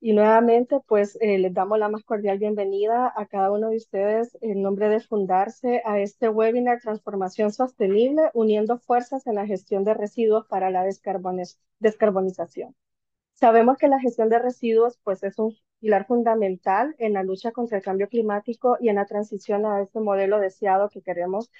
Y nuevamente, pues eh, les damos la más cordial bienvenida a cada uno de ustedes en nombre de Fundarse a este webinar Transformación Sostenible, uniendo fuerzas en la gestión de residuos para la descarbonización. Sabemos que la gestión de residuos pues, es un pilar fundamental en la lucha contra el cambio climático y en la transición a este modelo deseado que queremos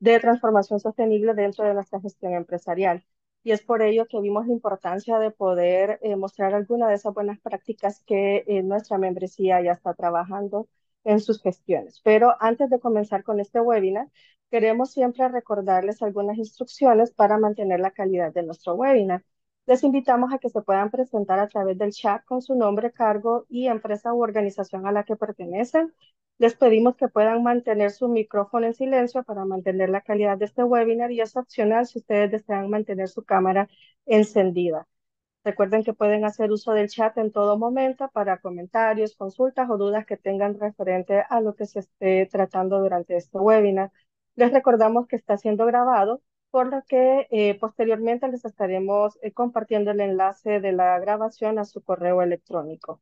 de transformación sostenible dentro de nuestra gestión empresarial y es por ello que vimos la importancia de poder eh, mostrar alguna de esas buenas prácticas que eh, nuestra membresía ya está trabajando en sus gestiones. Pero antes de comenzar con este webinar, queremos siempre recordarles algunas instrucciones para mantener la calidad de nuestro webinar. Les invitamos a que se puedan presentar a través del chat con su nombre, cargo y empresa u organización a la que pertenecen. Les pedimos que puedan mantener su micrófono en silencio para mantener la calidad de este webinar y es opcional si ustedes desean mantener su cámara encendida. Recuerden que pueden hacer uso del chat en todo momento para comentarios, consultas o dudas que tengan referente a lo que se esté tratando durante este webinar. Les recordamos que está siendo grabado, por lo que eh, posteriormente les estaremos eh, compartiendo el enlace de la grabación a su correo electrónico.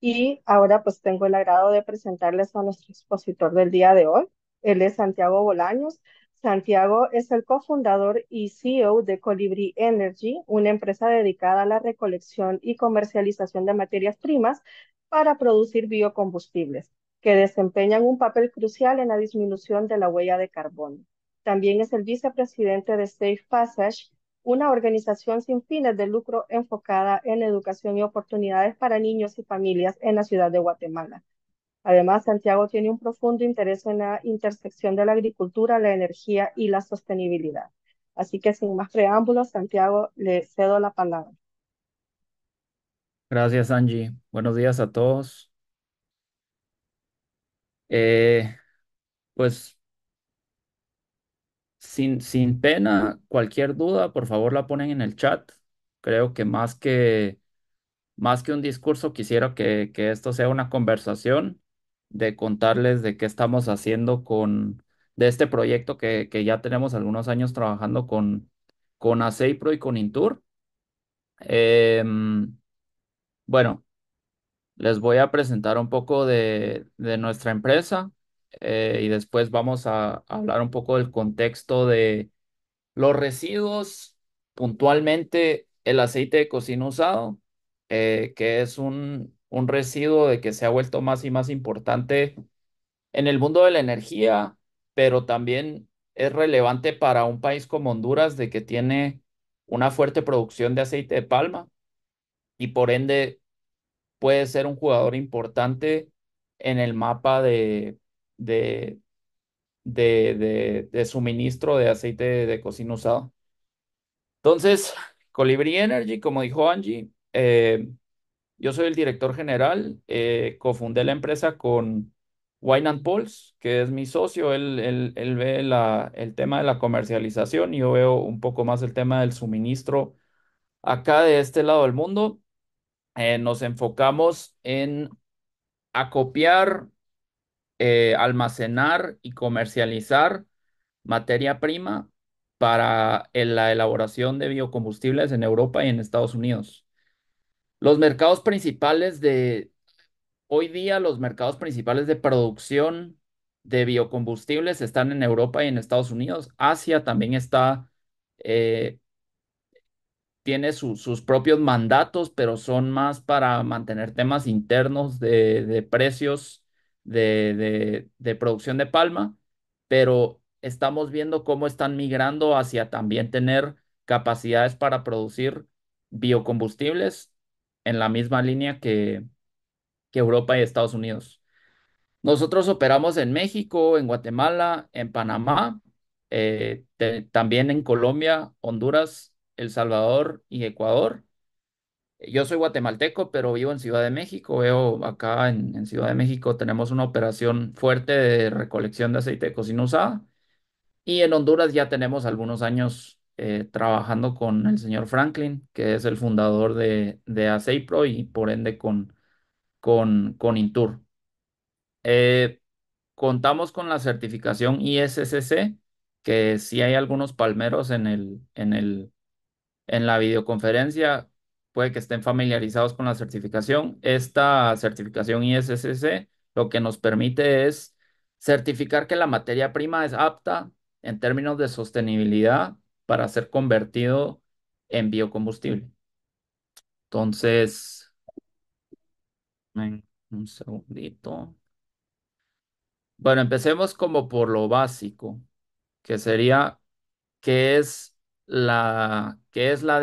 Y ahora pues tengo el agrado de presentarles a nuestro expositor del día de hoy. Él es Santiago Bolaños. Santiago es el cofundador y CEO de Colibri Energy, una empresa dedicada a la recolección y comercialización de materias primas para producir biocombustibles, que desempeñan un papel crucial en la disminución de la huella de carbono. También es el vicepresidente de Safe Passage, una organización sin fines de lucro enfocada en educación y oportunidades para niños y familias en la ciudad de Guatemala. Además, Santiago tiene un profundo interés en la intersección de la agricultura, la energía y la sostenibilidad. Así que sin más preámbulos, Santiago, le cedo la palabra. Gracias, Angie. Buenos días a todos. Eh, pues sin, pena, cualquier duda, por favor la ponen en el chat. Creo que más que, más que un discurso, quisiera que, esto sea una conversación de contarles de qué estamos haciendo con, de este proyecto que, ya tenemos algunos años trabajando con, con Aceipro y con Intur. Em, bueno, les voy a presentar un poco de, de nuestra empresa. Eh, y después vamos a, hablar un poco del contexto de los residuos, puntualmente el aceite de cocina usado, eh, que es un, un residuo de que se ha vuelto más y más importante en el mundo de la energía, pero también es relevante para un país como Honduras de que tiene una fuerte producción de aceite de palma y por ende puede ser un jugador importante en el mapa de de, de, suministro de aceite de cocina usado. Entonces, Colibri Energy, como dijo Angie, eh, yo soy el director general, eh, cofundé la empresa con Wine and Pulse, que es mi socio, él, él, ve la, el tema de la comercialización y yo veo un poco más el tema del suministro acá de este lado del mundo. Eh, nos enfocamos en acopiar eh, almacenar y comercializar materia prima para la elaboración de biocombustibles en Europa y en Estados Unidos. Los mercados principales de, hoy día los mercados principales de producción de biocombustibles están en Europa y en Estados Unidos. Asia también está, eh, tiene sus propios mandatos, pero son más para mantener temas internos de precios de, producción de palma, pero estamos viendo cómo están migrando hacia también tener capacidades para producir biocombustibles en la misma línea que, Europa y Estados Unidos. Nosotros operamos en México, en Guatemala, en Panamá, eh, también en Colombia, Honduras, El Salvador y Ecuador. Yo soy guatemalteco, pero vivo en Ciudad de México. Veo acá en, Ciudad de México tenemos una operación fuerte de recolección de aceite de cocina usada. Y en Honduras ya tenemos algunos años eh, trabajando con el señor Franklin, que es el fundador de, Aceipro y por ende con, con, Intur. Eh, contamos con la certificación ISCC, que sí hay algunos palmeros en, el, en, el, en la videoconferencia puede que estén familiarizados con la certificación. Esta certificación ISCC lo que nos permite es certificar que la materia prima es apta en términos de sostenibilidad para ser convertido en biocombustible. Entonces, un segundito. Bueno, empecemos como por lo básico, que sería qué es la, qué es la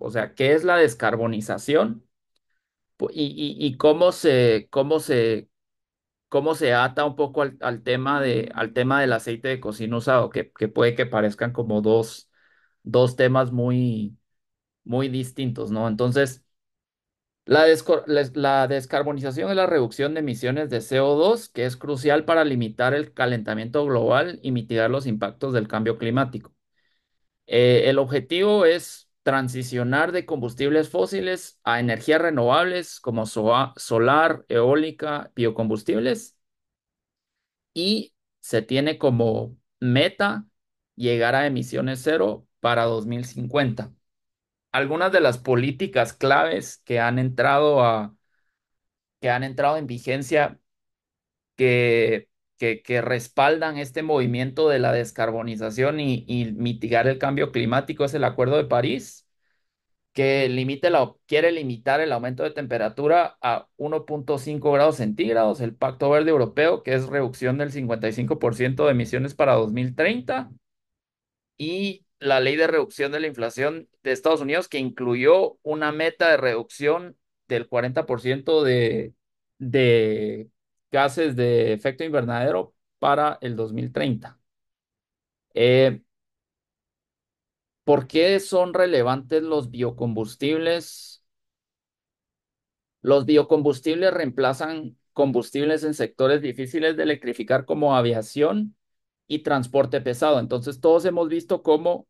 o sea, es la descarbonización y, cómo se, cómo se, cómo se ata un poco al, tema de, al tema del aceite de cocina usado, que, que puede que parezcan como dos, temas muy, muy distintos, ¿no? Entonces, la, la, descarbonización es la reducción de emisiones de CO2, que es crucial para limitar el calentamiento global y mitigar los impactos del cambio climático. Eh, el objetivo es transicionar de combustibles fósiles a energías renovables como solar, eólica, biocombustibles. Y se tiene como meta llegar a emisiones cero para 2050. Algunas de las políticas claves que han entrado a que han entrado en vigencia que que, respaldan este movimiento de la descarbonización y, mitigar el cambio climático es el Acuerdo de París, que limite quiere limitar el aumento de temperatura a 1.5 grados centígrados, el Pacto Verde Europeo, que es reducción del 55% de emisiones para 2030, y la ley de reducción de la inflación de Estados Unidos, que incluyó una meta de reducción del 40% de, de gases de efecto invernadero para el 2030. Eh, ¿Por qué son relevantes los biocombustibles? Los biocombustibles reemplazan combustibles en sectores difíciles de electrificar como aviación y transporte pesado. Entonces todos hemos visto cómo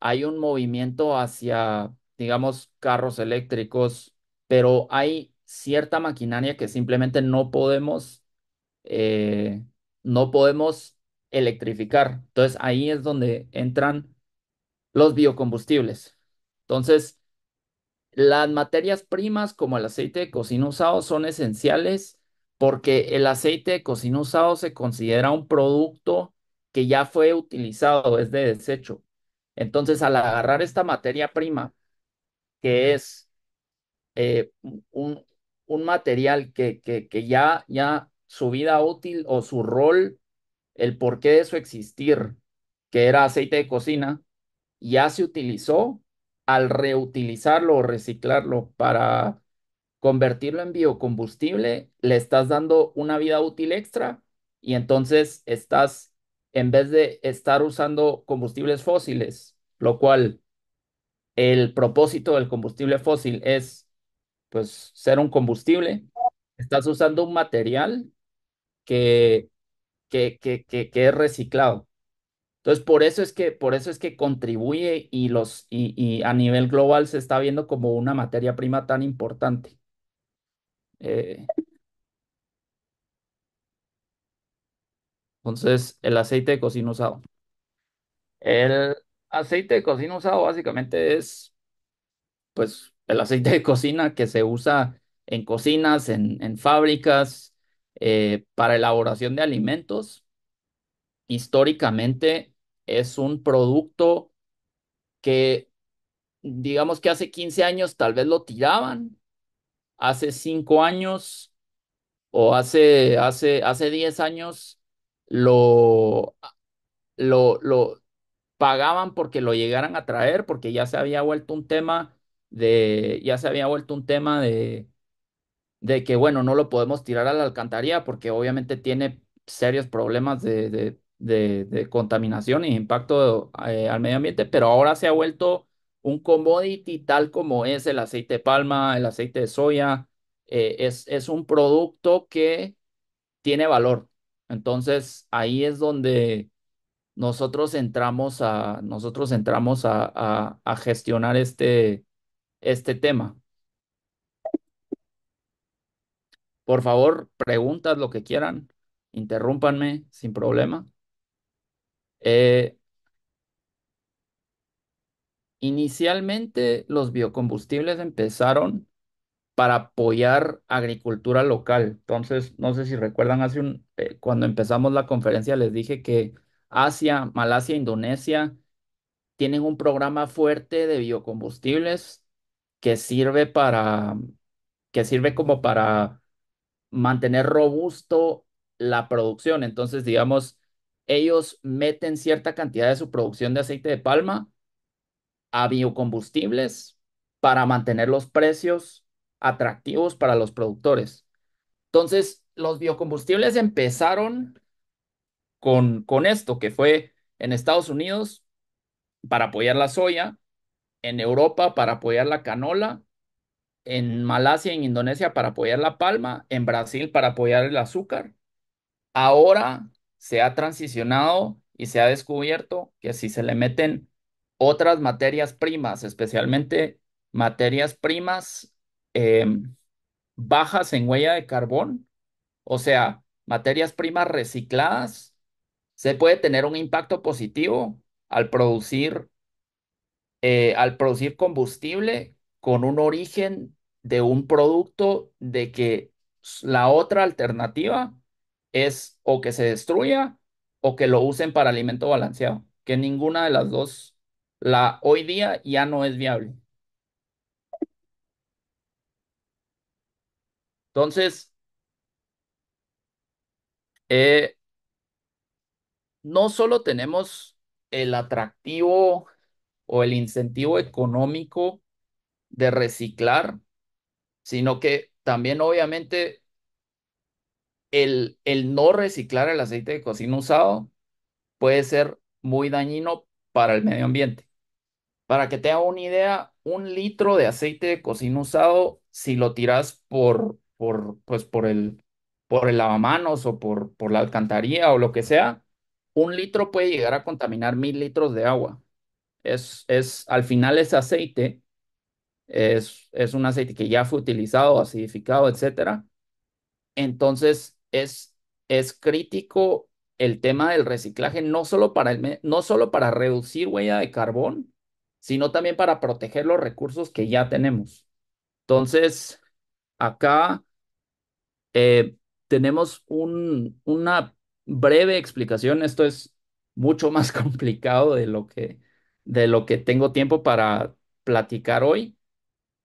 hay un movimiento hacia, digamos, carros eléctricos, pero hay cierta maquinaria que simplemente no podemos, eh, no podemos electrificar. Entonces ahí es donde entran los biocombustibles. Entonces, las materias primas como el aceite de cocina usado son esenciales porque el aceite de cocina usado se considera un producto que ya fue utilizado, es de desecho. Entonces, al agarrar esta materia prima, que es eh, un, un material que, que, ya, ya su vida útil o su rol, el porqué de su existir, que era aceite de cocina, ya se utilizó al reutilizarlo o reciclarlo para convertirlo en biocombustible, le estás dando una vida útil extra y entonces estás, en vez de estar usando combustibles fósiles, lo cual el propósito del combustible fósil es pues ser un combustible, estás usando un material que, que, que, es reciclado. Entonces, por eso es que, por eso es que contribuye y, los, y, a nivel global se está viendo como una materia prima tan importante. Eh, entonces, el aceite de cocina usado. El aceite de cocina usado básicamente es, pues, el aceite de cocina que se usa en cocinas, en, en fábricas, eh, para elaboración de alimentos, históricamente es un producto que, digamos que hace 15 años tal vez lo tiraban, hace 5 años o hace, hace, hace 10 años lo, lo, lo pagaban porque lo llegaran a traer, porque ya se había vuelto un tema de, ya se había vuelto un tema de, de que, bueno, no lo podemos tirar a la alcantarilla porque obviamente tiene serios problemas de, contaminación y impacto eh, al medio ambiente, pero ahora se ha vuelto un commodity tal como es el aceite de palma, el aceite de soya, eh, es, es un producto que tiene valor. Entonces ahí es donde nosotros entramos a, nosotros entramos a gestionar este, este tema. Por favor, preguntas lo que quieran, interrúmpanme sin problema. Eh, inicialmente los biocombustibles empezaron para apoyar agricultura local. Entonces, no sé si recuerdan, hace un, eh, cuando empezamos la conferencia les dije que Asia, Malasia, Indonesia tienen un programa fuerte de biocombustibles que sirve para, que sirve como para mantener robusto la producción. Entonces, digamos, ellos meten cierta cantidad de su producción de aceite de palma a biocombustibles para mantener los precios atractivos para los productores. Entonces, los biocombustibles empezaron con, con esto, que fue en Estados Unidos para apoyar la soya, en Europa para apoyar la canola, en Malasia en Indonesia para apoyar la palma, en Brasil para apoyar el azúcar. Ahora se ha transicionado y se ha descubierto que si se le meten otras materias primas, especialmente materias primas em, bajas en huella de carbón, o sea, materias primas recicladas, se puede tener un impacto positivo al producir eh, al producir combustible con un origen de un producto de que la otra alternativa es o que se destruya o que lo usen para alimento balanceado, que ninguna de las dos la hoy día ya no es viable. Entonces, eh, no solo tenemos el atractivo o el incentivo económico de reciclar, sino que también obviamente el, el no reciclar el aceite de cocina usado puede ser muy dañino para el medio ambiente. Para que te haga una idea, un litro de aceite de cocina usado, si lo tiras por, por, pues por el, por el lavamanos o por, por la alcantarilla o lo que sea, un litro puede llegar a contaminar mil litros de agua es, es al final es aceite es, es un aceite que ya fue utilizado, acidificado, etc. Entonces es, es crítico el tema del reciclaje, no solo, para el, no solo para reducir huella de carbón, sino también para proteger los recursos que ya tenemos. Entonces, acá eh, tenemos un, una breve explicación. Esto es mucho más complicado de lo que, de lo que tengo tiempo para platicar hoy,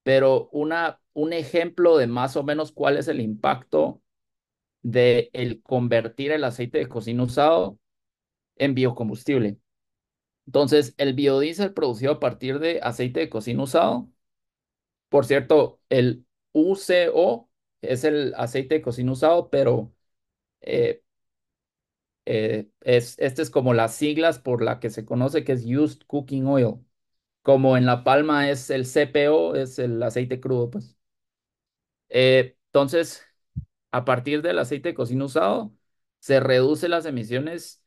pero una, un ejemplo de más o menos cuál es el impacto de el convertir el aceite de cocina usado en biocombustible. Entonces, el biodiesel producido a partir de aceite de cocina usado, por cierto, el UCO es el aceite de cocina usado, pero eh, eh, es, este es como las siglas por la que se conoce que es Used Cooking Oil. Como en La Palma es el CPO, es el aceite crudo, pues. eh, entonces, a partir del aceite de cocina usado, se reduce las emisiones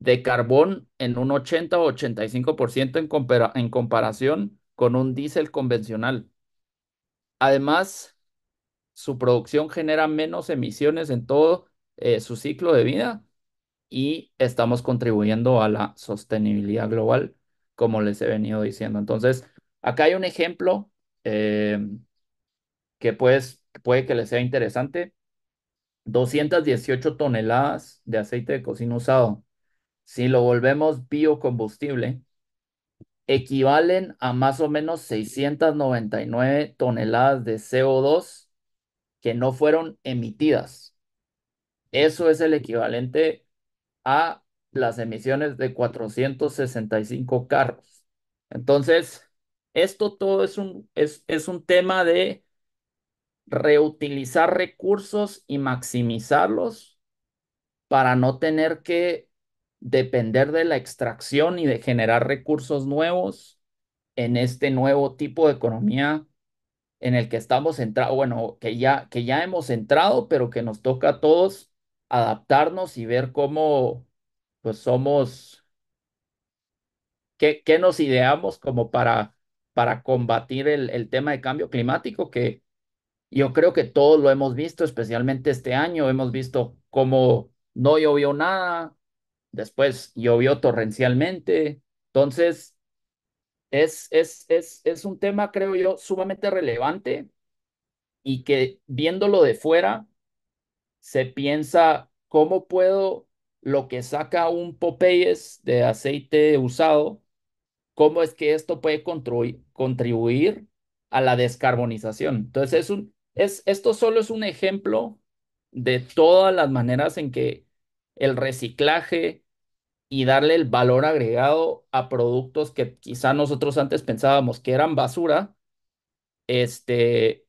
de carbón en un 80 o 85% en, comparación con un diésel convencional. Además, su producción genera menos emisiones en todo eh, su ciclo de vida y estamos contribuyendo a la sostenibilidad global, como les he venido diciendo. Entonces, acá hay un ejemplo eh, que pues, puede que les sea interesante. 218 toneladas de aceite de cocina usado. Si lo volvemos biocombustible, equivalen a más o menos 699 toneladas de CO2 que no fueron emitidas. Eso es el equivalente a las emisiones de 465 carros. Entonces, esto todo es un, es, un tema de reutilizar recursos y maximizarlos para no tener que depender de la extracción y de generar recursos nuevos en este nuevo tipo de economía en el que estamos entrando, bueno, que ya, que ya hemos entrado, pero que nos toca a todos adaptarnos y ver cómo pues somos, qué, qué nos ideamos como para, para combatir el, el tema de cambio climático, que yo creo que todos lo hemos visto, especialmente este año, hemos visto cómo no llovió nada, después llovió torrencialmente, entonces es, es, es, es un tema, creo yo, sumamente relevante y que viéndolo de fuera, se piensa cómo puedo lo que saca un Popeyes de aceite usado, cómo es que esto puede contribuir a la descarbonización. Entonces, esto solo es un ejemplo de todas las maneras en que el reciclaje y darle el valor agregado a productos que quizá nosotros antes pensábamos que eran basura, este,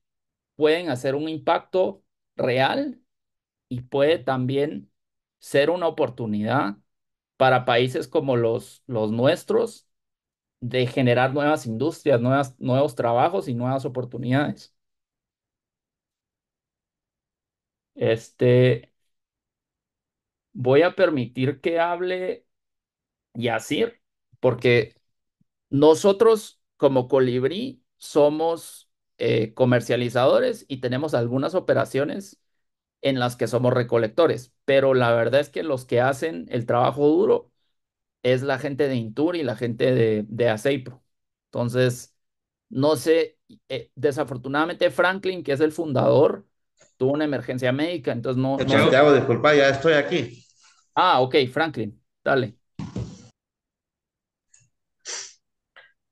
pueden hacer un impacto real y puede también ser una oportunidad para países como los, los nuestros de generar nuevas industrias, nuevas, nuevos trabajos y nuevas oportunidades. Este, voy a permitir que hable Yacir, porque nosotros como Colibrí somos eh, comercializadores y tenemos algunas operaciones en las que somos recolectores, pero la verdad es que los que hacen el trabajo duro es la gente de Intur y la gente de, Aceipro. Entonces, no sé, eh, desafortunadamente Franklin, que es el fundador, tuvo una emergencia médica, entonces no... no te hago disculpa, ya estoy aquí. Ah, ok, Franklin, dale.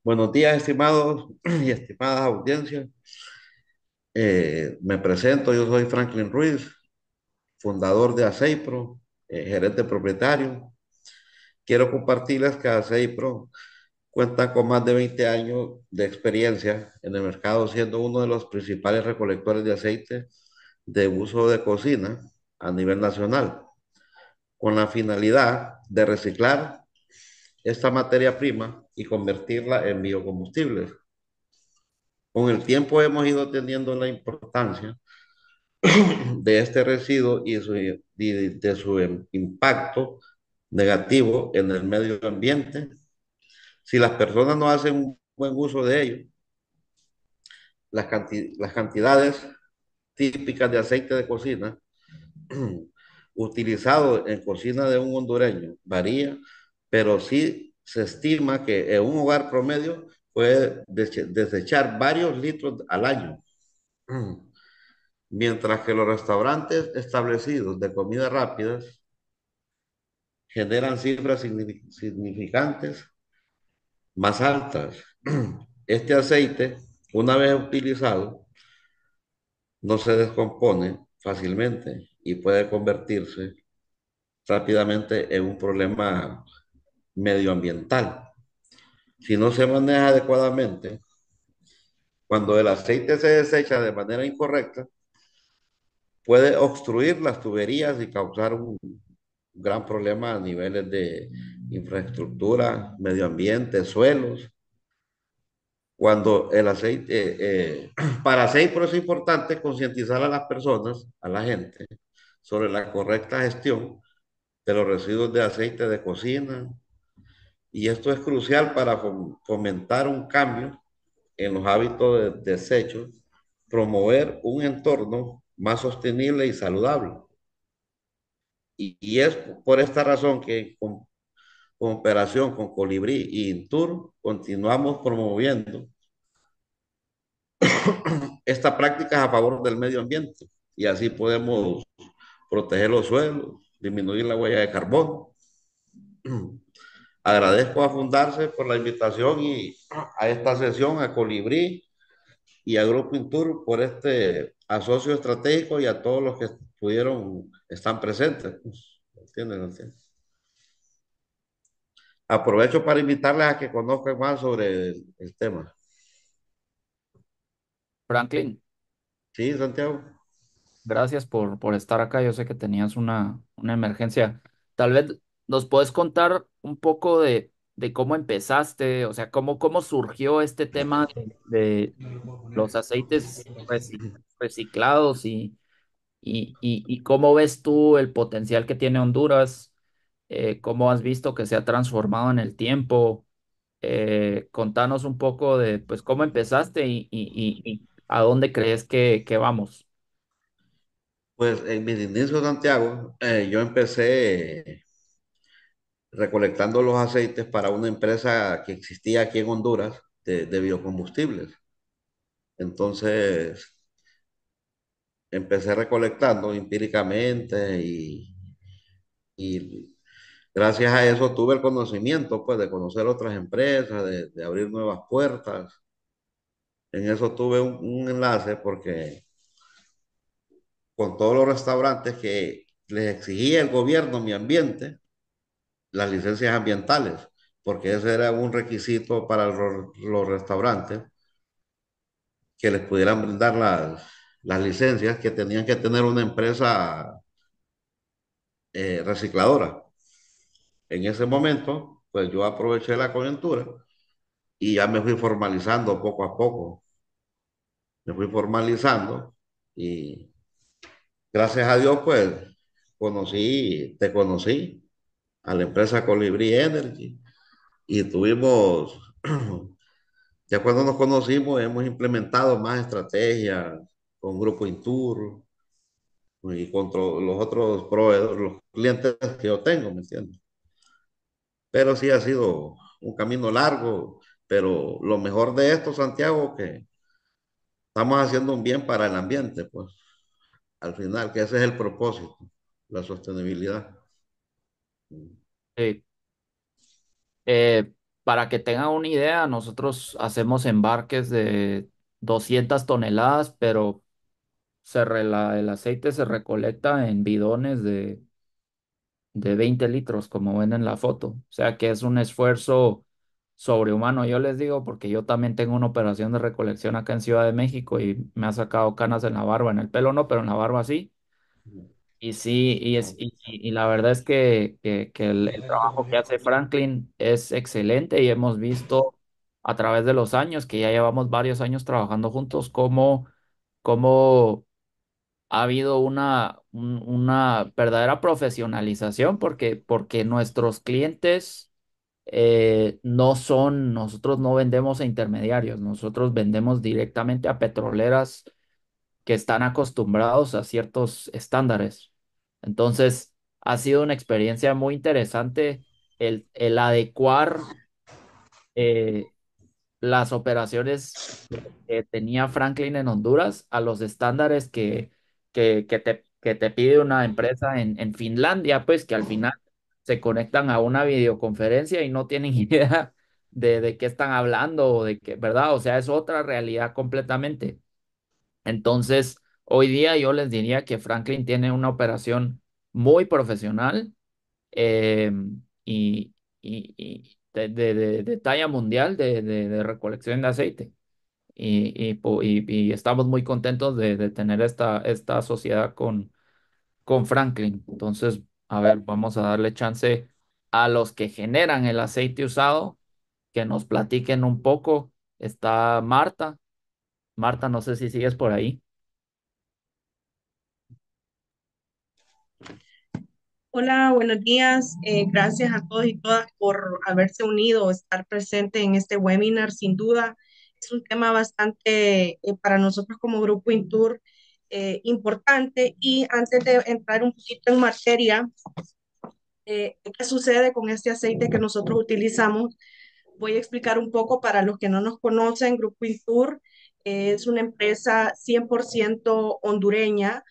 Buenos días, estimados y estimadas audiencias. Eh, me presento, yo soy Franklin Ruiz, fundador de ACEIPRO, eh, gerente propietario. Quiero compartirles que ACEIPRO cuenta con más de 20 años de experiencia en el mercado, siendo uno de los principales recolectores de aceite de uso de cocina a nivel nacional, con la finalidad de reciclar esta materia prima y convertirla en biocombustibles. Con el tiempo hemos ido teniendo la importancia de este residuo y, de su em, impacto negativo en el medio ambiente, si las personas no hacen un buen uso de ello, las, cantidades típicas de aceite de cocina utilizado en cocina de un hondureño varía, pero sí se estima que en un hogar promedio puede desechar varios litros al año. Mientras que los restaurantes establecidos de comida rápida generan cifras significantes más altas. Este aceite, una vez utilizado, no se descompone fácilmente y puede convertirse rápidamente en un problema medioambiental. Si no se maneja adecuadamente, cuando el aceite se desecha de manera incorrecta, puede obstruir las tuberías y causar un gran problema a niveles de infraestructura, medio ambiente, suelos. Cuando el aceite, eh, para aceite, por eso es importante concientizar a las personas, a la gente, sobre la correcta gestión de los residuos de aceite de cocina. Y esto es crucial para fomentar un cambio en los hábitos de desechos, promover un entorno más sostenible y saludable. Y, es por esta razón que con, cooperación con Colibrí y Intur continuamos promoviendo estas prácticas a favor del medio ambiente y así podemos proteger los suelos, disminuir la huella de carbón. Agradezco a Fundarse por la invitación y a esta sesión, a Colibrí y a Grupo Intur por este a socios estratégicos y a todos los que pudieron, están presentes. ¿Entienden? Pues, ¿Entienden? Aprovecho para invitarles a que conozcan más sobre el, el tema. Franklin. Sí, Santiago. Gracias por, por, estar acá. Yo sé que tenías una, una emergencia. Tal vez nos puedes contar un poco de de cómo empezaste, o sea, cómo, cómo surgió este tema de, los aceites reciclados y, y, cómo ves tú el potencial que tiene Honduras, eh, cómo has visto que se ha transformado en el tiempo. Eh, contanos un poco de pues cómo empezaste y, a dónde crees que, vamos. Pues en mi inicio, Santiago, eh, yo empecé recolectando los aceites para una empresa que existía aquí en Honduras de, biocombustibles. Entonces, empecé recolectando empíricamente y, gracias a eso tuve el conocimiento, pues, de conocer otras empresas, de, abrir nuevas puertas. En eso tuve un, enlace porque con todos los restaurantes que les exigía el gobierno mi ambiente, las licencias ambientales, porque ese era un requisito para los, restaurantes, que les pudieran brindar las, licencias, que tenían que tener una empresa eh, recicladora. En ese momento, pues yo aproveché la coyuntura y ya me fui formalizando poco a poco. Me fui formalizando y gracias a Dios, pues conocí, te conocí a la empresa Colibri Energy y tuvimos, ya cuando nos conocimos, hemos implementado más estrategias con Grupo Intur y con los otros proveedores, los clientes que yo tengo, ¿me entiendes? Pero sí ha sido un camino largo, pero lo mejor de esto, Santiago, que estamos haciendo un bien para el ambiente, pues, al final, que ese es el propósito, la sostenibilidad. Eh, para que tengan una idea, nosotros hacemos embarques de 200 toneladas, pero se el aceite se recolecta en bidones de, 20 litros, como ven en la foto. O sea que es un esfuerzo sobrehumano, yo les digo, porque yo también tengo una operación de recolección acá en Ciudad de México y me ha sacado canas en la barba, en el pelo no, pero en la barba sí. Y sí, y, es, y, la verdad es que, el, trabajo que hace Franklin es excelente y hemos visto a través de los años, que ya llevamos varios años trabajando juntos, cómo, ha habido una, una verdadera profesionalización porque, porque nuestros clientes eh, no son, nosotros no vendemos a intermediarios, nosotros vendemos directamente a petroleras que están acostumbrados a ciertos estándares. Entonces, ha sido una experiencia muy interesante el, adecuar eh, las operaciones que tenía Franklin en Honduras a los estándares que, que, te, pide una empresa en, en Finlandia, pues que al final se conectan a una videoconferencia y no tienen idea de, de qué están hablando o de qué, ¿verdad? O sea, es otra realidad completamente. Entonces, Hoy día yo les diría que Franklin tiene una operación muy profesional em, y, de, talla mundial de, recolección de aceite. Y, y, estamos muy contentos de, tener esta, esta sociedad con, con Franklin. Entonces, a ver, vamos a darle chance a los que generan el aceite usado, que nos platiquen un poco. Está Marta. Marta, no sé si sigues por ahí. Hola, buenos días. Eh, gracias a todos y todas por haberse unido estar presente en este webinar. Sin duda, es un tema bastante eh, para nosotros como Grupo Intour, eh, importante. Y antes de entrar un poquito en materia, ¿qué sucede con este aceite que nosotros utilizamos? Voy a explicar un poco para los que no nos conocen. Grupo Intour es una empresa 100% hondureña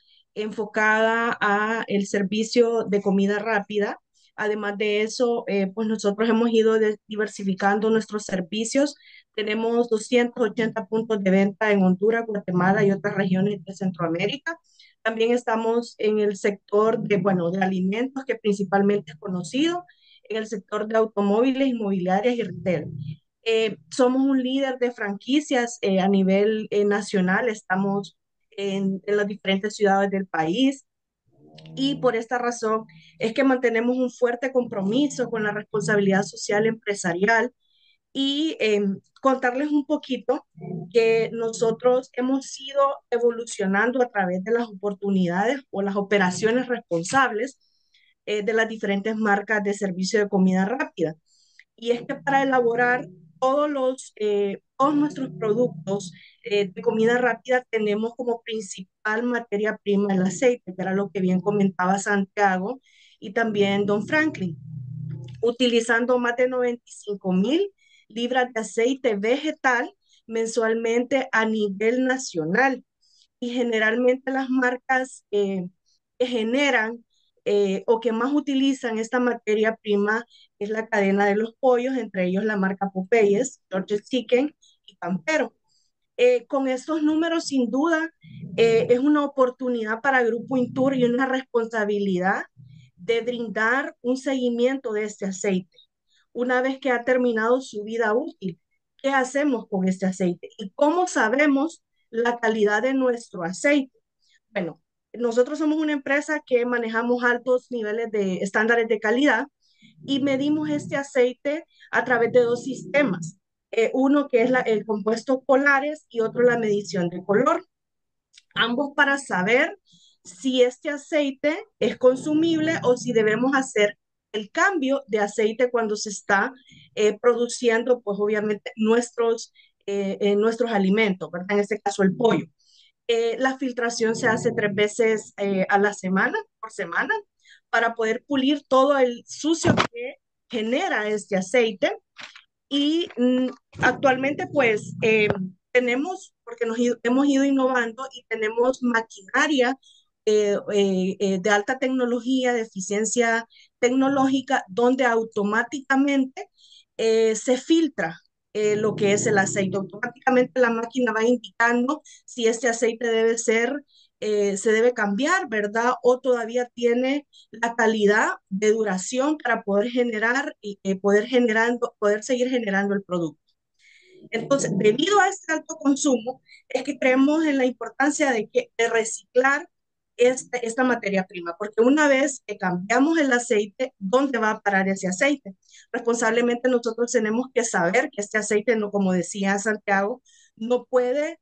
enfocada a el servicio de comida rápida. Además de eso, eh, pues nosotros hemos ido diversificando nuestros servicios. Tenemos 280 puntos de venta en Honduras, Guatemala y otras regiones de Centroamérica. También estamos en el sector de, bueno, de alimentos, que principalmente es conocido, en el sector de automóviles, inmobiliarias y retail. Eh, somos un líder de franquicias eh, a nivel nacional, estamos en, las diferentes ciudades del país. Y por esta razón es que mantenemos un fuerte compromiso con la responsabilidad social empresarial y em, contarles un poquito que nosotros hemos ido evolucionando a través de las oportunidades o las operaciones responsables eh, de las diferentes marcas de servicio de comida rápida. Y es que para elaborar todos los eh, todos nuestros productos eh, de comida rápida tenemos como principal materia prima el aceite, que era lo que bien comentaba Santiago y también Don Franklin, utilizando más de 95 mil libras de aceite vegetal mensualmente a nivel nacional. Y generalmente las marcas que generan eh, o que más utilizan esta materia prima es la cadena de los pollos, entre ellos la marca Popeyes, George Chicken, pero eh, con estos números, sin duda, eh, es una oportunidad para Grupo Intur y una responsabilidad de brindar un seguimiento de este aceite. Una vez que ha terminado su vida útil, ¿qué hacemos con este aceite? ¿Y cómo sabemos la calidad de nuestro aceite? Bueno, nosotros somos una empresa que manejamos altos niveles de estándares de calidad y medimos este aceite a través de dos sistemas. Eh, uno que es el compuesto polares y otro la medición de color, ambos para saber si este aceite es consumible o si debemos hacer el cambio de aceite cuando se está eh, produciendo, pues obviamente, nuestros, eh, nuestros alimentos, ¿verdad? En este caso, el pollo. la filtración se hace tres veces a la semana, por semana, para poder pulir todo el sucio que genera este aceite. Y mm, actualmente, pues, eh, tenemos, porque nos hemos ido innovando y tenemos maquinaria eh, eh, de alta tecnología, de eficiencia tecnológica, donde automáticamente se filtra lo que es el aceite. Automáticamente la máquina va indicando si este aceite debe ser eh, se debe cambiar, ¿verdad? O todavía tiene la calidad de duración para poder generar y eh, poder, generando, poder seguir generando el producto. Entonces, debido a este alto consumo, es que creemos en la importancia de, que, reciclar esta, esta, materia prima, porque una vez que cambiamos el aceite, ¿dónde va a parar ese aceite? Responsablemente nosotros tenemos que saber que este aceite, no, como decía Santiago, no puede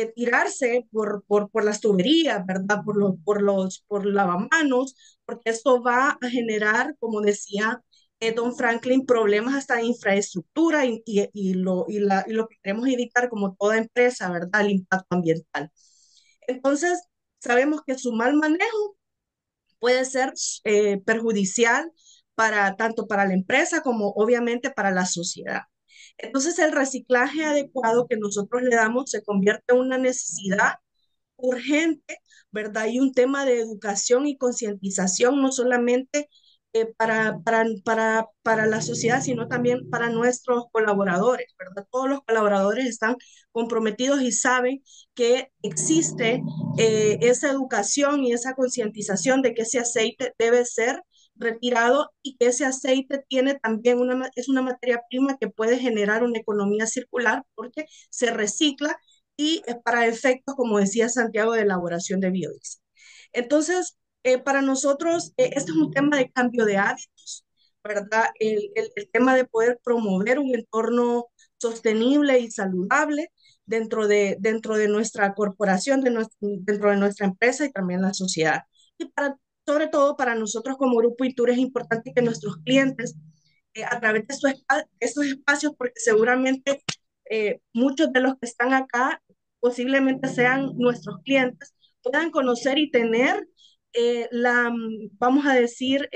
eh, tirarse por, por, las tuberías, ¿verdad? Por los, por los por lavamanos, porque eso va a generar, como decía eh, don Franklin, problemas hasta de infraestructura y, lo, lo que queremos evitar como toda empresa, ¿verdad? El impacto ambiental. Entonces, sabemos que su mal manejo puede ser eh, perjudicial para tanto para la empresa como obviamente para la sociedad. Entonces el reciclaje adecuado que nosotros le damos se convierte en una necesidad urgente, ¿verdad? Y un tema de educación y concientización, no solamente eh, para, para, la sociedad, sino también para nuestros colaboradores, ¿verdad? Todos los colaboradores están comprometidos y saben que existe eh, esa educación y esa concientización de que ese aceite debe ser retirado y que ese aceite tiene también una, es una materia prima que puede generar una economía circular porque se recicla y es para efectos, como decía Santiago, de elaboración de biodiesel. Entonces, eh, para nosotros, eh, este es un tema de cambio de hábitos, ¿verdad? El, el, tema de poder promover un entorno sostenible y saludable dentro de, dentro de nuestra corporación, de dentro de nuestra empresa y también la sociedad. Y para sobre todo para nosotros como Grupo Itur es importante que nuestros clientes, eh, a través de su, esos espacios, porque seguramente eh, muchos de los que están acá posiblemente sean nuestros clientes, puedan conocer y tener eh, la, vamos a decir,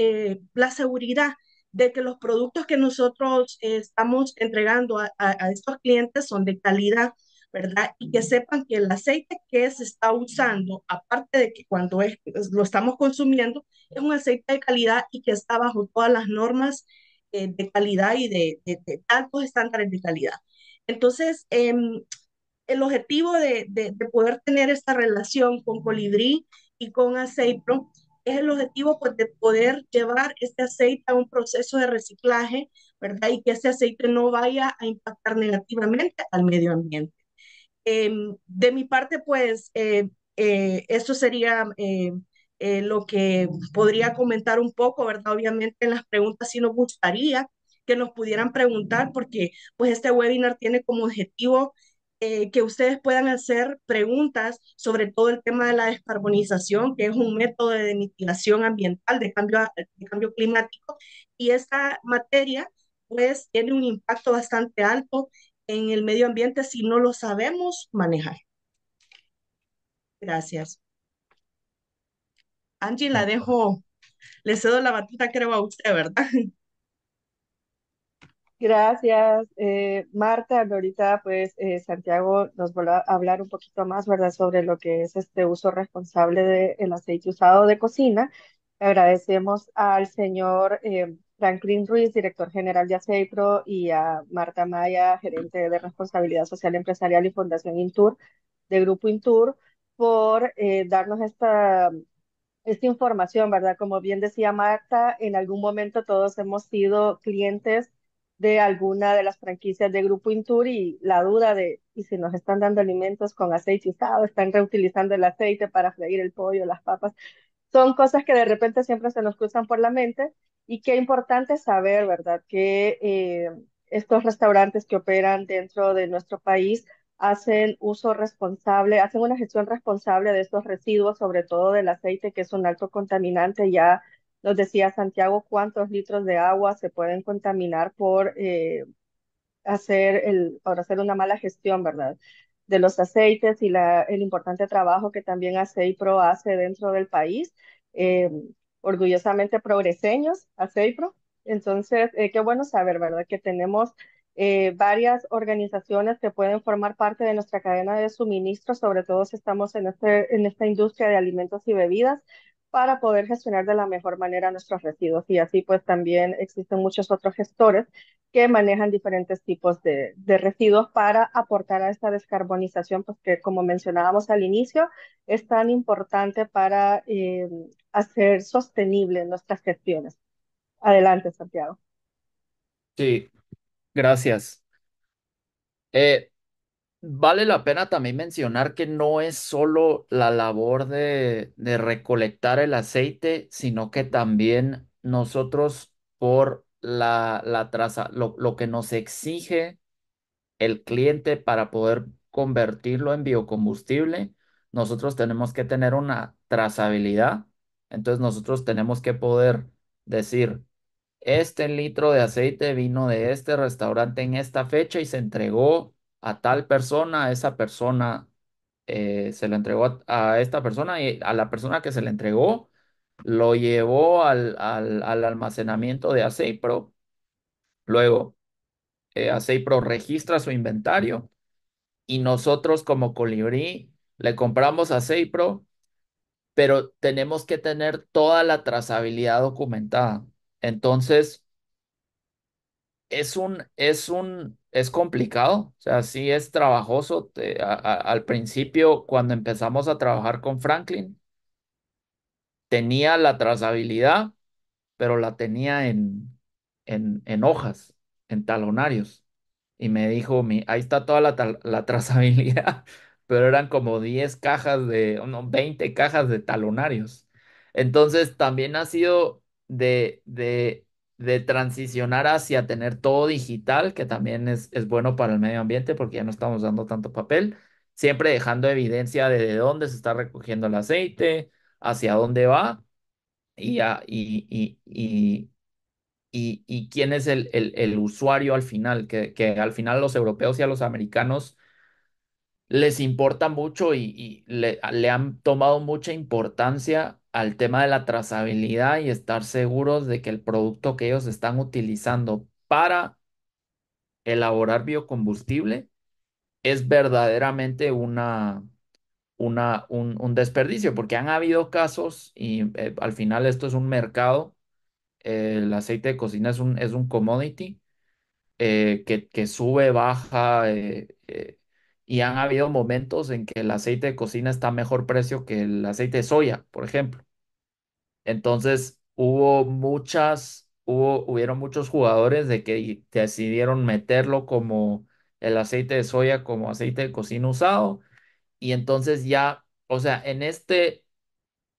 la seguridad de que los productos que nosotros estamos entregando a estos clientes son de calidad ¿verdad? Y que sepan que el aceite que se está usando, aparte de que cuando es, pues, lo estamos consumiendo, es un aceite de calidad y que está bajo todas las normas eh, de calidad y de, de, altos estándares de calidad. Entonces, em, el objetivo de, de, poder tener esta relación con colibrí y con aceipro es el objetivo pues, de poder llevar este aceite a un proceso de reciclaje, ¿verdad? Y que ese aceite no vaya a impactar negativamente al medio ambiente. Em, de mi parte, pues, eso eh, eh, esto sería eh, lo que podría comentar un poco, ¿verdad? Obviamente en las preguntas sí nos gustaría que nos pudieran preguntar, porque pues este webinar tiene como objetivo que ustedes puedan hacer preguntas sobre todo el tema de la descarbonización, que es un método de mitigación ambiental, de cambio, de cambio climático, y esta materia pues tiene un impacto bastante alto en el medio ambiente si no lo sabemos manejar. Gracias. Angie, la dejo, le cedo la batuta creo a usted, ¿verdad? Gracias, eh, Marta. Ahorita, pues, eh, Santiago nos va a hablar un poquito más, ¿verdad?, sobre lo que es este uso responsable del aceite usado de cocina. Agradecemos al señor eh, Franklin Ruiz, director general de ACEPRO, y a Marta Maya, gerente de responsabilidad social empresarial y Fundación Intur, de Grupo Intur, por eh, darnos esta, esta información, ¿verdad? Como bien decía Marta, en algún momento todos hemos sido clientes de alguna de las franquicias de Grupo Intur y la duda de, ¿y si nos están dando alimentos con aceite usado? ¿Están reutilizando el aceite para freír el pollo, las papas? Son cosas que de repente siempre se nos cruzan por la mente y qué importante saber, ¿verdad? Que eh, estos restaurantes que operan dentro de nuestro país hacen uso responsable, hacen una gestión responsable de estos residuos, sobre todo del aceite, que es un alto contaminante. Ya nos decía Santiago cuántos litros de agua se pueden contaminar por eh, hacer, el, por hacer una mala gestión, ¿verdad? de los aceites y la, el importante trabajo que también ACEIPRO hace dentro del país. Eh, orgullosamente progreseños, a Entonces, eh, qué bueno saber, ¿verdad? Que tenemos eh, varias organizaciones que pueden formar parte de nuestra cadena de suministro, sobre todo si estamos en, este, en esta industria de alimentos y bebidas, para poder gestionar de la mejor manera nuestros residuos. Y así pues también existen muchos otros gestores que manejan diferentes tipos de, residuos para aportar a esta descarbonización, pues que como mencionábamos al inicio, es tan importante para em, hacer sostenible nuestras gestiones. Adelante, Santiago. Sí, gracias. Eh, Vale la pena también mencionar que no es solo la labor de, recolectar el aceite, sino que también nosotros por la, traza, lo, lo que nos exige el cliente para poder convertirlo en biocombustible, nosotros tenemos que tener una trazabilidad. Entonces nosotros tenemos que poder decir, este litro de aceite vino de este restaurante en esta fecha y se entregó a tal persona, a esa persona eh, se lo entregó a, esta persona y a la persona que se le entregó lo llevó al, al, almacenamiento de Aceipro. Luego, eh, Aceipro registra su inventario y nosotros como Colibrí le compramos a Aceipro, pero tenemos que tener toda la trazabilidad documentada. Entonces, es un, es un, es complicado, o sea, sí es trabajoso. al principio, cuando empezamos a trabajar con Franklin, tenía la trazabilidad, pero la tenía en, en, hojas, en talonarios. Y me dijo, mi, ahí está toda la, la trazabilidad, pero eran como 10 cajas de, no, 20 cajas de talonarios. Entonces, también ha sido de, de de transicionar hacia tener todo digital, que también es, bueno para el medio ambiente porque ya no estamos dando tanto papel, siempre dejando evidencia de, dónde se está recogiendo el aceite, hacia dónde va y, y, y, quién es el, el, usuario al final, que, al final los europeos y a los americanos les importa mucho y, le han tomado mucha importancia al tema de la trazabilidad y estar seguros de que el producto que ellos están utilizando para elaborar biocombustible es verdaderamente una, una, un, desperdicio, porque han habido casos y eh, al final esto es un mercado, eh, el aceite de cocina es un, es un commodity eh, que, que, sube, baja, y han habido momentos en que el aceite de cocina está a mejor precio que el aceite de soya, por ejemplo. Entonces, hubo muchas, hubo, hubieron muchos jugadores de que decidieron meterlo como el aceite de soya, como aceite de cocina usado. Y entonces ya, o sea, en este,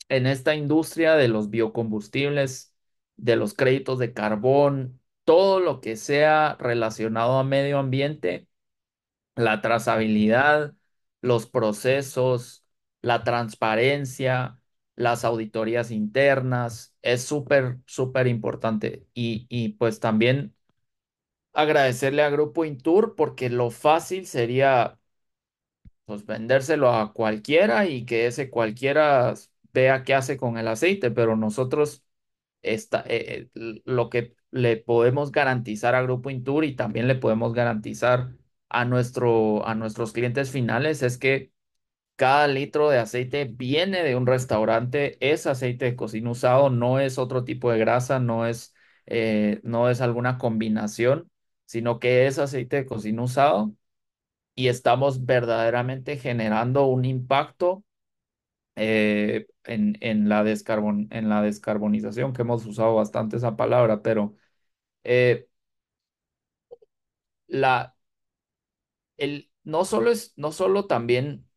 en esta industria de los biocombustibles, de los créditos de carbón, todo lo que sea relacionado a medio ambiente, la trazabilidad, los procesos, la transparencia, las auditorías internas, es súper, súper importante. Y, y pues también agradecerle a Grupo Intour porque lo fácil sería pues vendérselo a cualquiera y que ese cualquiera vea qué hace con el aceite, pero nosotros está eh, eh, lo que le podemos garantizar a Grupo Intour y también le podemos garantizar a, nuestro, a nuestros clientes finales es que cada litro de aceite viene de un restaurante, es aceite de cocina usado, no es otro tipo de grasa, no es, eh, no es alguna combinación, sino que es aceite de cocina usado y estamos verdaderamente generando un impacto eh, en, en, la descarbon, en la descarbonización, que hemos usado bastante esa palabra, pero eh, la, no solo es, no solo también,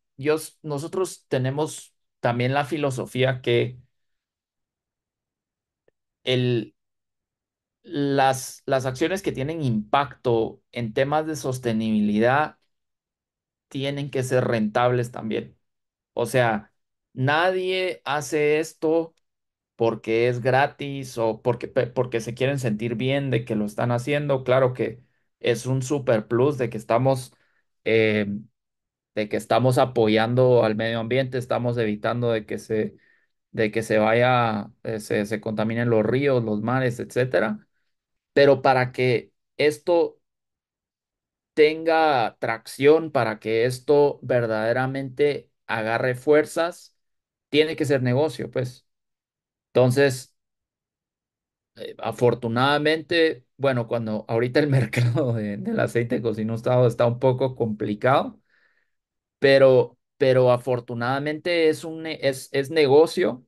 nosotros tenemos también la filosofía que el, las, las acciones que tienen impacto en temas de sostenibilidad tienen que ser rentables también. O sea, nadie hace esto porque es gratis o porque, porque se quieren sentir bien de que lo están haciendo. Claro que es un super plus de que estamos Em, de que estamos apoyando al medio ambiente, estamos evitando de que se, de que se vaya, eh, se, se contaminen los ríos, los mares, etcétera. Pero para que esto tenga tracción, para que esto verdaderamente agarre fuerzas, tiene que ser negocio, pues. Entonces, eh, afortunadamente, bueno, cuando ahorita el mercado del aceite de cocina usado está un poco complicado, pero, pero afortunadamente es un es, es negocio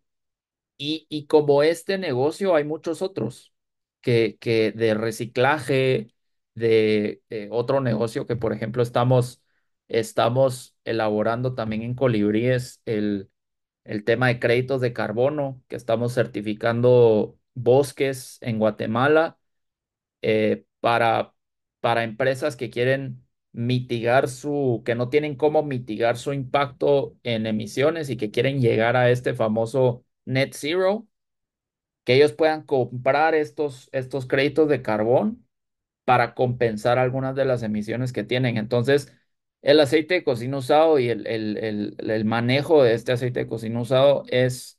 y, y como este negocio hay muchos otros que, que de reciclaje, de eh, otro negocio que por ejemplo estamos, estamos elaborando también en Colibríes el, el tema de créditos de carbono que estamos certificando bosques en Guatemala eh, para, para empresas que quieren mitigar su, que no tienen cómo mitigar su impacto en emisiones y que quieren llegar a este famoso net zero, que ellos puedan comprar estos, estos créditos de carbón para compensar algunas de las emisiones que tienen. Entonces, el aceite de cocina usado y el, el, el, el manejo de este aceite de cocina usado es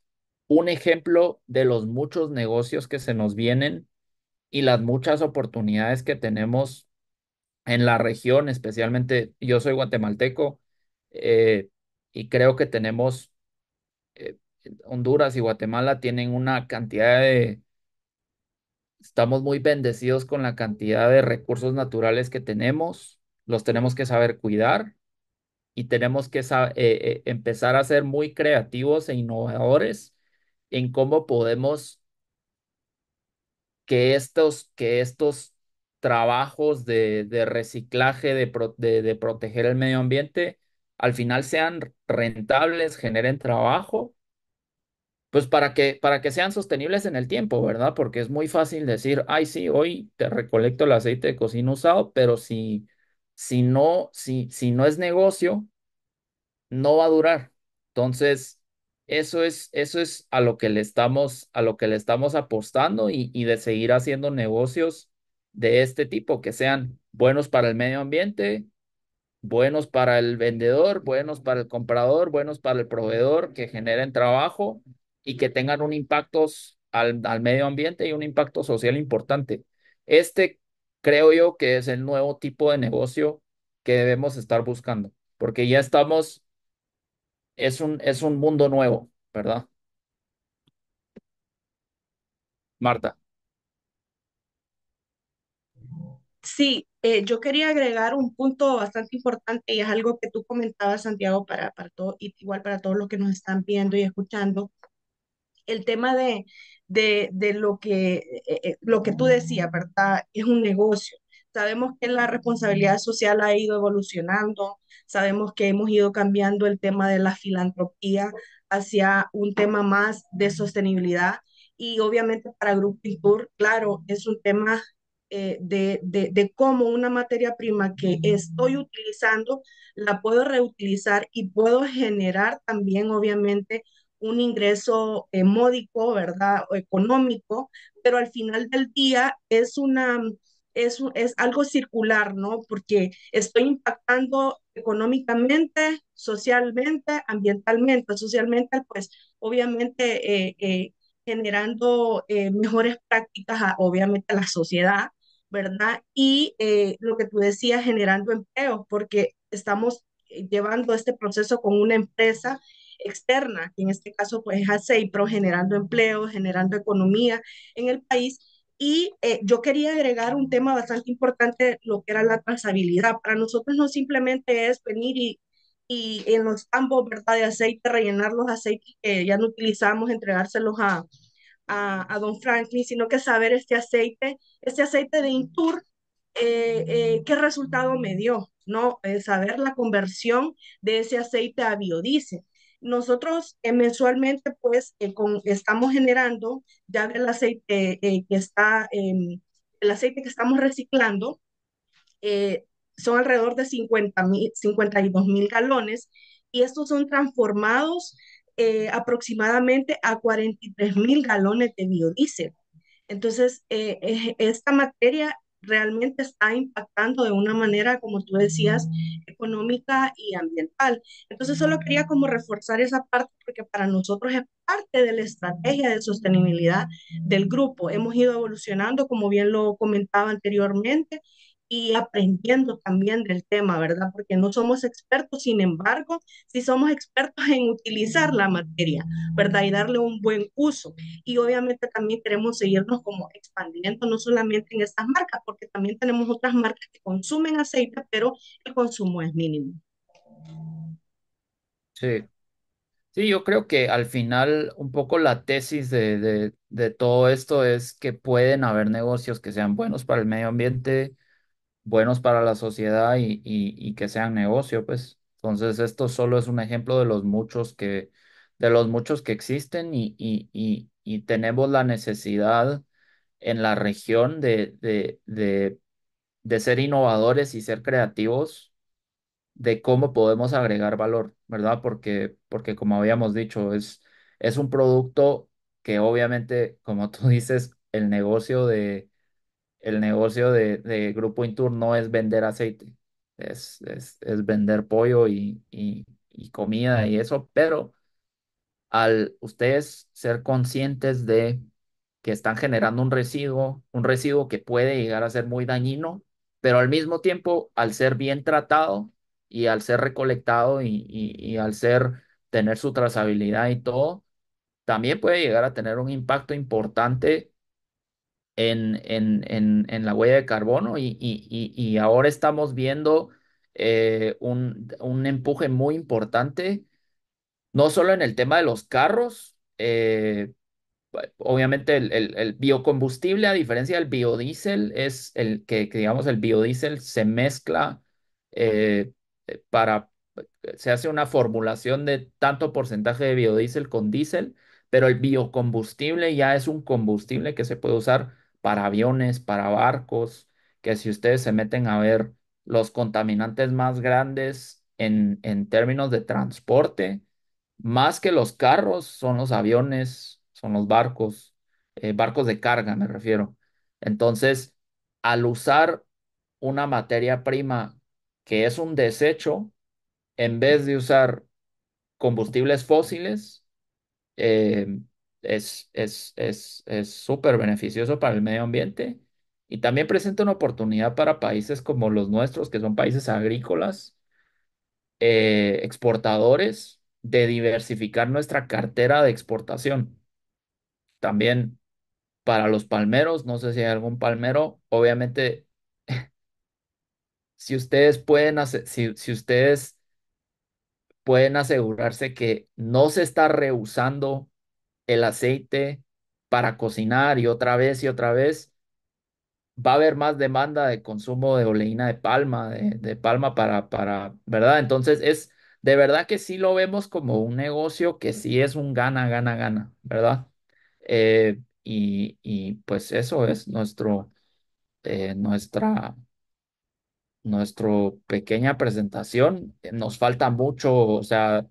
un ejemplo de los muchos negocios que se nos vienen y las muchas oportunidades que tenemos en la región, especialmente yo soy guatemalteco eh, y creo que tenemos, eh, Honduras y Guatemala tienen una cantidad de, estamos muy bendecidos con la cantidad de recursos naturales que tenemos, los tenemos que saber cuidar y tenemos que eh, empezar a ser muy creativos e innovadores en cómo podemos que estos, que estos trabajos de, reciclaje, de, de proteger el medio ambiente, al final sean rentables, generen trabajo pues para que, para que sean sostenibles en el tiempo, ¿verdad? Porque es muy fácil decir, ay, sí, hoy te recolecto el aceite de cocina usado, pero si, si, no, si, si no es negocio, no va a durar. Entonces, eso es, eso es a lo que le estamos, a lo que le estamos apostando y, de seguir haciendo negocios de este tipo, que sean buenos para el medio ambiente, buenos para el vendedor, buenos para el comprador, buenos para el proveedor, que generen trabajo y que tengan un impacto al, al medio ambiente y un impacto social importante. Este creo yo que es el nuevo tipo de negocio que debemos estar buscando, porque ya estamos es un, es un mundo nuevo, ¿verdad? Marta. Sí, eh, yo quería agregar un punto bastante importante y es algo que tú comentabas, Santiago, para, para todo, y igual para todos los que nos están viendo y escuchando, el tema de, de, lo, que, eh, eh, lo que tú decías, ¿verdad? Es un negocio. Sabemos que la responsabilidad social ha ido evolucionando, Sabemos que hemos ido cambiando el tema de la filantropía hacia un tema más de sostenibilidad y obviamente para Grupo Intur, claro, es un tema eh, de, de, de cómo una materia prima que estoy utilizando la puedo reutilizar y puedo generar también obviamente un ingreso eh, módico, ¿verdad? O económico, pero al final del día es una, es, algo circular, ¿no? Porque estoy impactando económicamente, socialmente, ambientalmente, socialmente, pues obviamente eh, eh, generando eh, mejores prácticas, obviamente, a la sociedad, ¿verdad? Y lo que tú decías, generando empleo, porque estamos llevando este proceso con una empresa externa, que en este caso pues es ACEI, generando empleo, generando economía en el país y eh, yo quería agregar un tema bastante importante, lo que era la trazabilidad. Para nosotros no simplemente es venir y, y en los tambos de aceite, rellenar los aceites que ya no utilizamos, entregárselos a, a, Don Franklin, sino que saber este aceite, este aceite de Intur, eh, eh, qué resultado me dio, ¿no? saber la conversión de ese aceite a biodiesel nosotros eh, mensualmente, pues, eh, estamos generando ya el aceite eh, que está, em, el aceite que estamos reciclando, son alrededor de 50 mil, 52 mil galones y estos son transformados aproximadamente a 43 mil galones de biodiesel. Entonces, esta materia realmente está impactando de una manera, como tú decías, económica y ambiental. Entonces, solo quería como reforzar esa parte porque para nosotros es parte de la estrategia de sostenibilidad del grupo. Hemos ido evolucionando, como bien lo comentaba anteriormente, y aprendiendo también del tema, ¿verdad? Porque no somos expertos, sin embargo, sí somos expertos en utilizar la materia, ¿verdad? Y darle un buen uso. Y obviamente también queremos seguirnos como expandiendo, no solamente en estas marcas, porque también tenemos otras marcas que consumen aceite, pero el consumo es mínimo. Sí. Sí, yo creo que al final un poco la tesis de, de, de todo esto es que pueden haber negocios que sean buenos para el medio ambiente, buenos para la sociedad y, que sean negocio, pues. Entonces, esto solo es un ejemplo de los muchos que, de los muchos que existen y, tenemos la necesidad en la región de, de, de, de ser innovadores y ser creativos de cómo podemos agregar valor, ¿verdad? Porque, porque como habíamos dicho, es, es un producto que obviamente, como tú dices, el negocio de, el negocio de, de Grupo Intur no es vender aceite, es, es, vender pollo y, comida y eso, pero al ustedes ser conscientes de que están generando un residuo, un residuo que puede llegar a ser muy dañino, pero al mismo tiempo, al ser bien tratado y al ser recolectado y, y, al ser tener su trazabilidad y todo, también puede llegar a tener un impacto importante en, en, la huella de carbono y, ahora estamos viendo eh, un, empuje muy importante, no solo en el tema de los carros, eh, obviamente el, biocombustible, a diferencia del biodiesel, es el que, digamos, el biodiesel se mezcla eh, para, se hace una formulación de tanto porcentaje de biodiesel con diésel, pero el biocombustible ya es un combustible que se puede usar para aviones, para barcos, que si ustedes se meten a ver los contaminantes más grandes en, en términos de transporte, más que los carros, son los aviones, son los barcos, eh, barcos de carga me refiero. Entonces, al usar una materia prima que es un desecho, en vez de usar combustibles fósiles, eh, es, es, súper beneficioso para el medio ambiente y también presenta una oportunidad para países como los nuestros, que son países agrícolas, eh, exportadores, de diversificar nuestra cartera de exportación. También para los palmeros, no sé si hay algún palmero, obviamente, si ustedes pueden si ustedes pueden asegurarse que no se está rehusando el aceite para cocinar y otra vez y otra vez, va a haber más demanda de consumo de oleína de palma, de, palma para, para, ¿verdad? Entonces es, de verdad que sí lo vemos como un negocio que sí es un gana, gana, gana, ¿verdad? Eh, y, pues eso es nuestro, eh, nuestra, nuestra pequeña presentación. Nos falta mucho, o sea,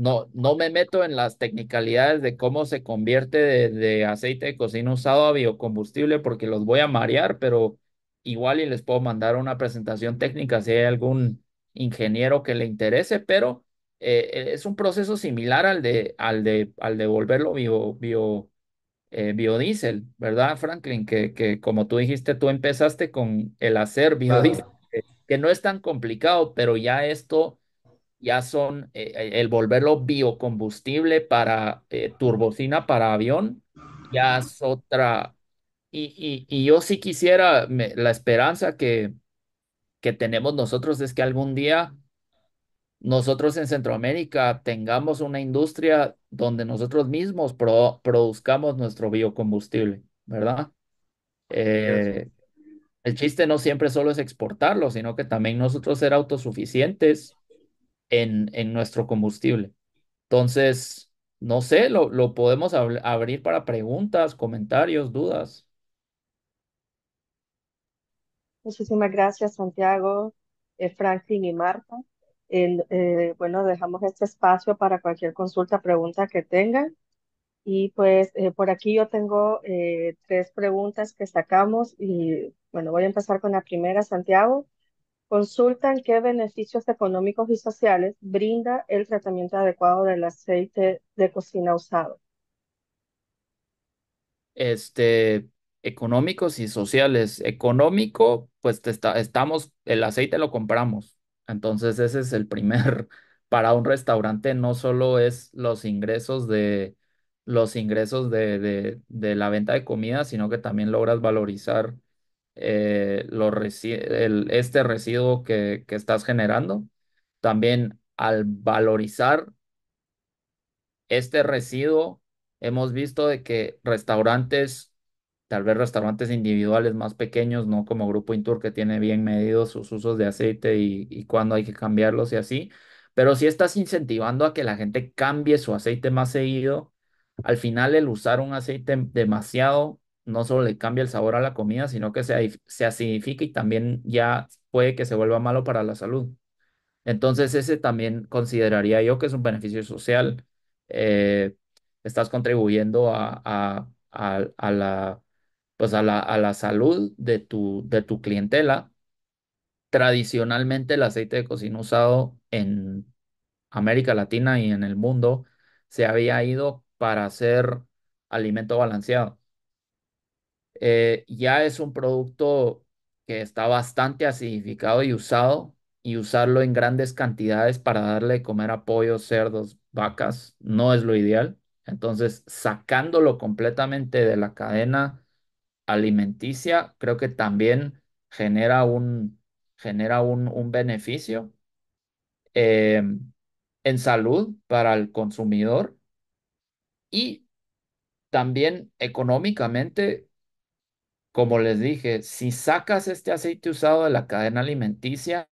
no, no me meto en las technicalidades de cómo se convierte de, aceite de cocina usado a biocombustible porque los voy a marear, pero igual y les puedo mandar una presentación técnica si hay algún ingeniero que le interese, pero eh, es un proceso similar al de, al de, al eh, biodiesel, ¿verdad, Franklin? Que, que como tú dijiste, tú empezaste con el hacer biodiesel, que no es tan complicado, pero ya esto ya son eh, eh, el volverlo biocombustible para eh, turbocina para avión, ya es otra. Y, y, y yo sí quisiera, la esperanza que, que tenemos nosotros es que algún día nosotros en Centroamérica tengamos una industria donde nosotros mismos produzcamos nuestro biocombustible, ¿verdad? el chiste no siempre solo es exportarlo, sino que también nosotros ser autosuficientes en, nuestro combustible. Entonces, no sé, lo, lo podemos abrir para preguntas, comentarios, dudas. Muchísimas gracias, Santiago, eh, Franklin y Marta. Eh, bueno, dejamos este espacio para cualquier consulta, pregunta que tengan. Y pues eh, por aquí yo tengo tres preguntas que sacamos y bueno, voy a empezar con la primera, Santiago consultan qué beneficios económicos y sociales brinda el tratamiento adecuado del aceite de cocina usado. Este, económicos y sociales. Económico, pues está, estamos, el aceite lo compramos. Entonces ese es el primer, para un restaurante no solo es los ingresos de los ingresos de, de, de la venta de comida, sino que también logras valorizar eh, este residuo que, estás generando. También al valorizar este residuo, hemos visto de que restaurantes, tal vez restaurantes individuales más pequeños, no como Grupo Intur que tiene bien medidos sus usos de aceite y, y cuándo hay que cambiarlos y así, pero si estás incentivando a que la gente cambie su aceite más seguido, al final el usar un aceite demasiado no solo le cambia el sabor a la comida, sino que se, se acidifica y también ya puede que se vuelva malo para la salud. Entonces ese también consideraría yo que es un beneficio social. Eh, estás contribuyendo a, a, la, pues a, a la salud de tu, de tu clientela. Tradicionalmente el aceite de cocina usado en América Latina y en el mundo se había ido para hacer alimento balanceado eh, ya es un producto que está bastante acidificado y usado y usarlo en grandes cantidades para darle de comer a pollos, cerdos, vacas, no es lo ideal. Entonces, sacándolo completamente de la cadena alimenticia, creo que también genera un, genera un, beneficio em, en salud para el consumidor y también económicamente como les dije, si sacas este aceite usado de la cadena alimenticia,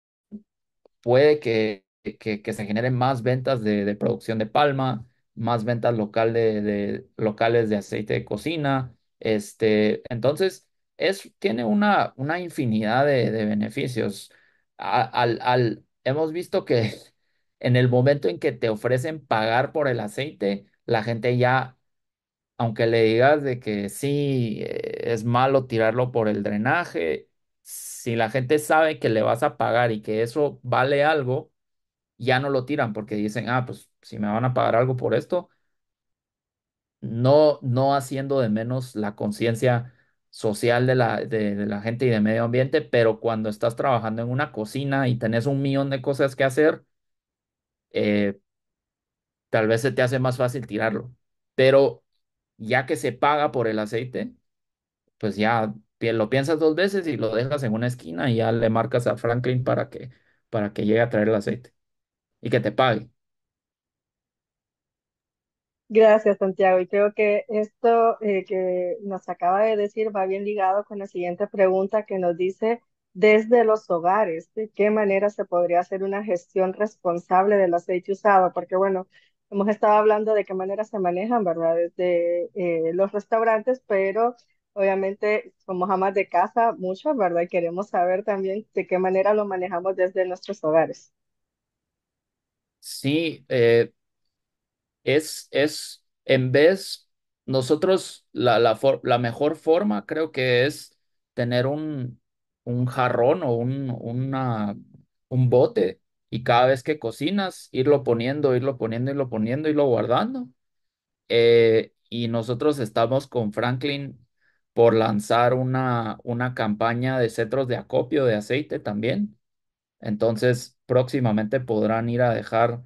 puede que, que, se generen más ventas de, producción de palma, más ventas de, locales de aceite de cocina. Este, entonces, tiene una, una infinidad de, beneficios. al, hemos visto que en el momento en que te ofrecen pagar por el aceite, la gente ya aunque le digas de que sí, eh, es malo tirarlo por el drenaje, si la gente sabe que le vas a pagar y que eso vale algo, ya no lo tiran porque dicen, ah, pues si me van a pagar algo por esto, no, no haciendo de menos la conciencia social de la, de, la gente y de medio ambiente, pero cuando estás trabajando en una cocina y tenés un millón de cosas que hacer, eh, tal vez se te hace más fácil tirarlo. Pero ya que se paga por el aceite, pues ya lo piensas dos veces y lo dejas en una esquina y ya le marcas a Franklin para que, para que llegue a traer el aceite y que te pague. Gracias, Santiago. Y creo que esto eh, que nos acaba de decir va bien ligado con la siguiente pregunta que nos dice, desde los hogares, ¿de qué manera se podría hacer una gestión responsable del aceite usado? Porque bueno, hemos estado hablando de qué manera se manejan, ¿verdad? Desde eh, los restaurantes, pero obviamente somos amas de casa mucho, ¿verdad? Y queremos saber también de qué manera lo manejamos desde nuestros hogares. Sí, eh, es, es, en vez, nosotros, la, la, mejor forma creo que es tener un, un jarrón o un, una, un bote y cada vez que cocinas, irlo poniendo, irlo poniendo, irlo poniendo, irlo guardando. Eh, y nosotros estamos con Franklin por lanzar una, una campaña de centros de acopio de aceite también. Entonces, próximamente podrán ir a dejar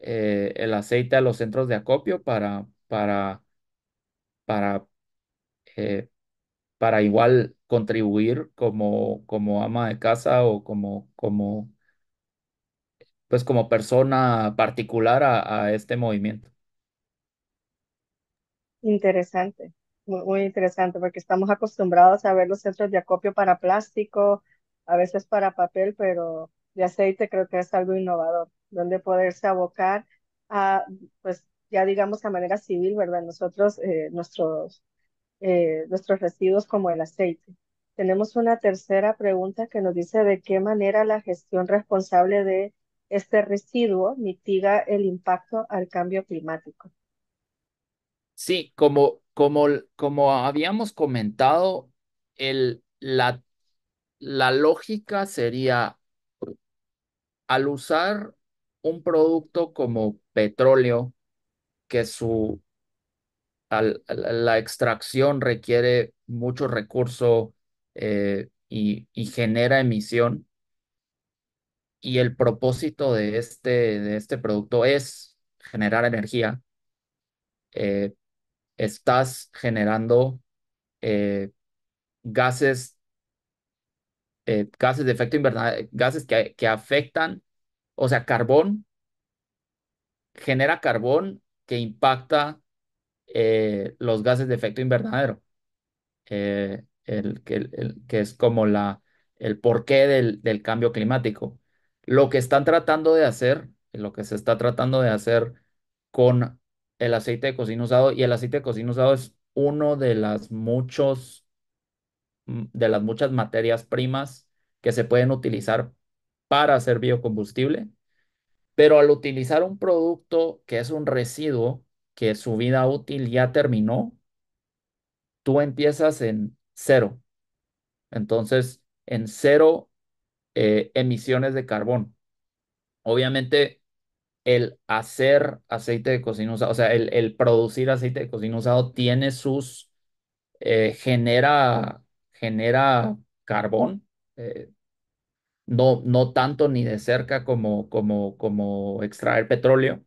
eh, el aceite a los centros de acopio para, para, para, eh, para igual contribuir como, como ama de casa o como, como pues como persona particular a, este movimiento. Interesante, muy, muy, interesante, porque estamos acostumbrados a ver los centros de acopio para plástico, a veces para papel, pero de aceite creo que es algo innovador, donde poderse abocar a, pues ya digamos a manera civil, ¿verdad? Nosotros, eh, nuestros, eh, nuestros residuos como el aceite. Tenemos una tercera pregunta que nos dice de qué manera la gestión responsable de este residuo mitiga el impacto al cambio climático. Sí, como, como, como habíamos comentado, el, la, lógica sería al usar un producto como petróleo, que su la extracción requiere mucho recurso eh, y, y genera emisión, y el propósito de este, de este producto es generar energía, eh, estás generando eh, gases, eh, gases de efecto invernadero, gases que, afectan, o sea, carbón, genera carbón que impacta los gases de efecto invernadero, el, el, que es como la, el porqué del cambio climático. Lo que están tratando de hacer, lo que se está tratando de hacer con el aceite de cocina usado, y el aceite de cocina usado es uno de las muchos, mm, de las muchas materias primas que se pueden utilizar para hacer biocombustible, pero al utilizar un producto que es un residuo, que su vida útil ya terminó, tú empiezas en cero. Entonces, en cero eh, emisiones de carbón. Obviamente, el hacer aceite de cocina usado, o sea, el, producir aceite de cocina usado tiene sus, eh, genera, genera carbón, eh, no, no tanto ni de cerca como, como, como extraer petróleo,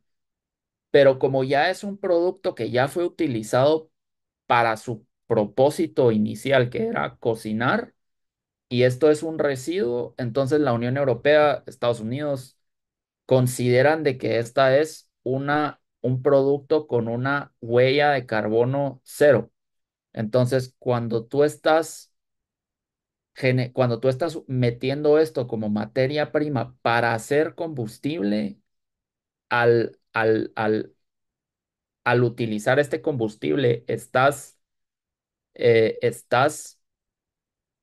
pero como ya es un producto que ya fue utilizado para su propósito inicial, que era cocinar, y esto es un residuo, entonces la Unión Europea, Estados Unidos, consideran de que esta es una, un producto con una huella de carbono cero. Entonces, cuando tú estás cuando tú estás metiendo esto como materia prima para hacer combustible, al, al, al, al utilizar este combustible, estás, eh, estás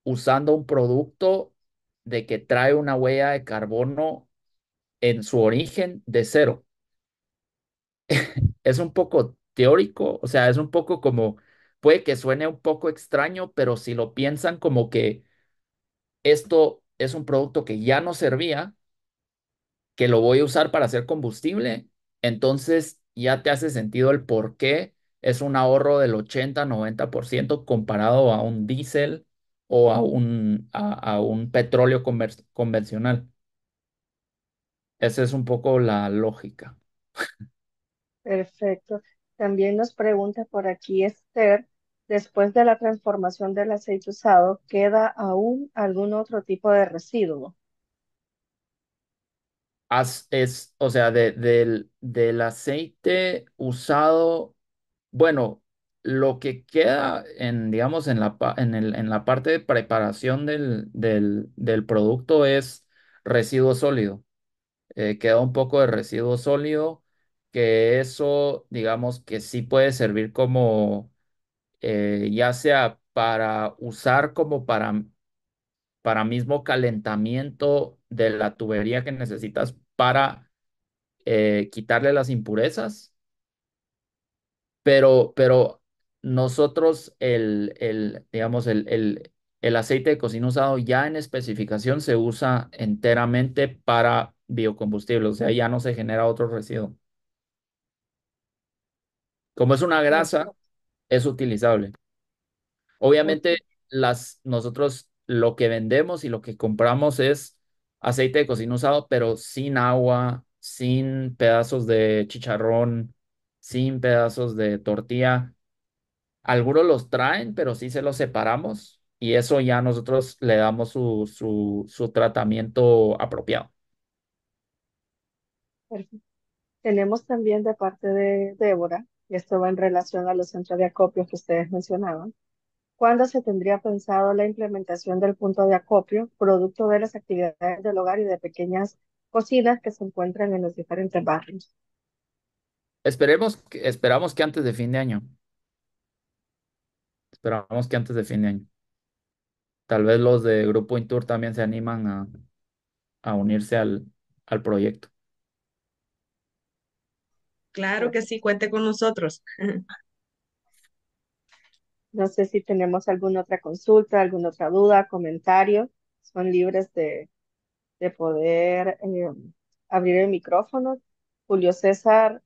usando un producto de que trae una huella de carbono en su origen de cero. es un poco teórico, o sea, es un poco como, puede que suene un poco extraño, pero si lo piensan como que esto es un producto que ya no servía, que lo voy a usar para hacer combustible, entonces ya te hace sentido el por qué es un ahorro del 80-90% comparado a un diésel o a un, a, un petróleo convencional. Esa es un poco la lógica. Perfecto. También nos pregunta por aquí Esther, después de la transformación del aceite usado, ¿queda aún algún otro tipo de residuo? es, o sea, de- del, del aceite usado, bueno, lo que queda en, digamos, en la, en en la parte de preparación del, producto es residuo sólido. Eh, queda un poco de residuo sólido, que eso, digamos, que sí puede servir como, eh, ya sea para usar como para, para mismo calentamiento de la tubería que necesitas para eh, quitarle las impurezas. Pero, pero nosotros el, digamos, el aceite de cocina usado ya en especificación se usa enteramente para biocombustible, o sea, ya no se genera otro residuo. Como es una grasa, es utilizable. Obviamente, las, nosotros lo que vendemos y lo que compramos es aceite de cocina usado, pero sin agua, sin pedazos de chicharrón, sin pedazos de tortilla. Algunos los traen, pero sí se los separamos y eso ya nosotros le damos su, su, tratamiento apropiado. Tenemos también de parte de Débora, y esto va en relación a los centros de acopio que ustedes mencionaban, ¿cuándo se tendría pensado la implementación del punto de acopio, producto de las actividades del hogar y de pequeñas cocinas que se encuentran en los diferentes barrios? Esperemos que, esperamos que antes de fin de año. Esperamos que antes de fin de año. Tal vez los de Grupo Intour también se animan a, unirse al, al proyecto. Claro que sí, cuente con nosotros. No sé si tenemos alguna otra consulta, alguna otra duda, comentario. Son libres de, poder eh, abrir el micrófono. Julio César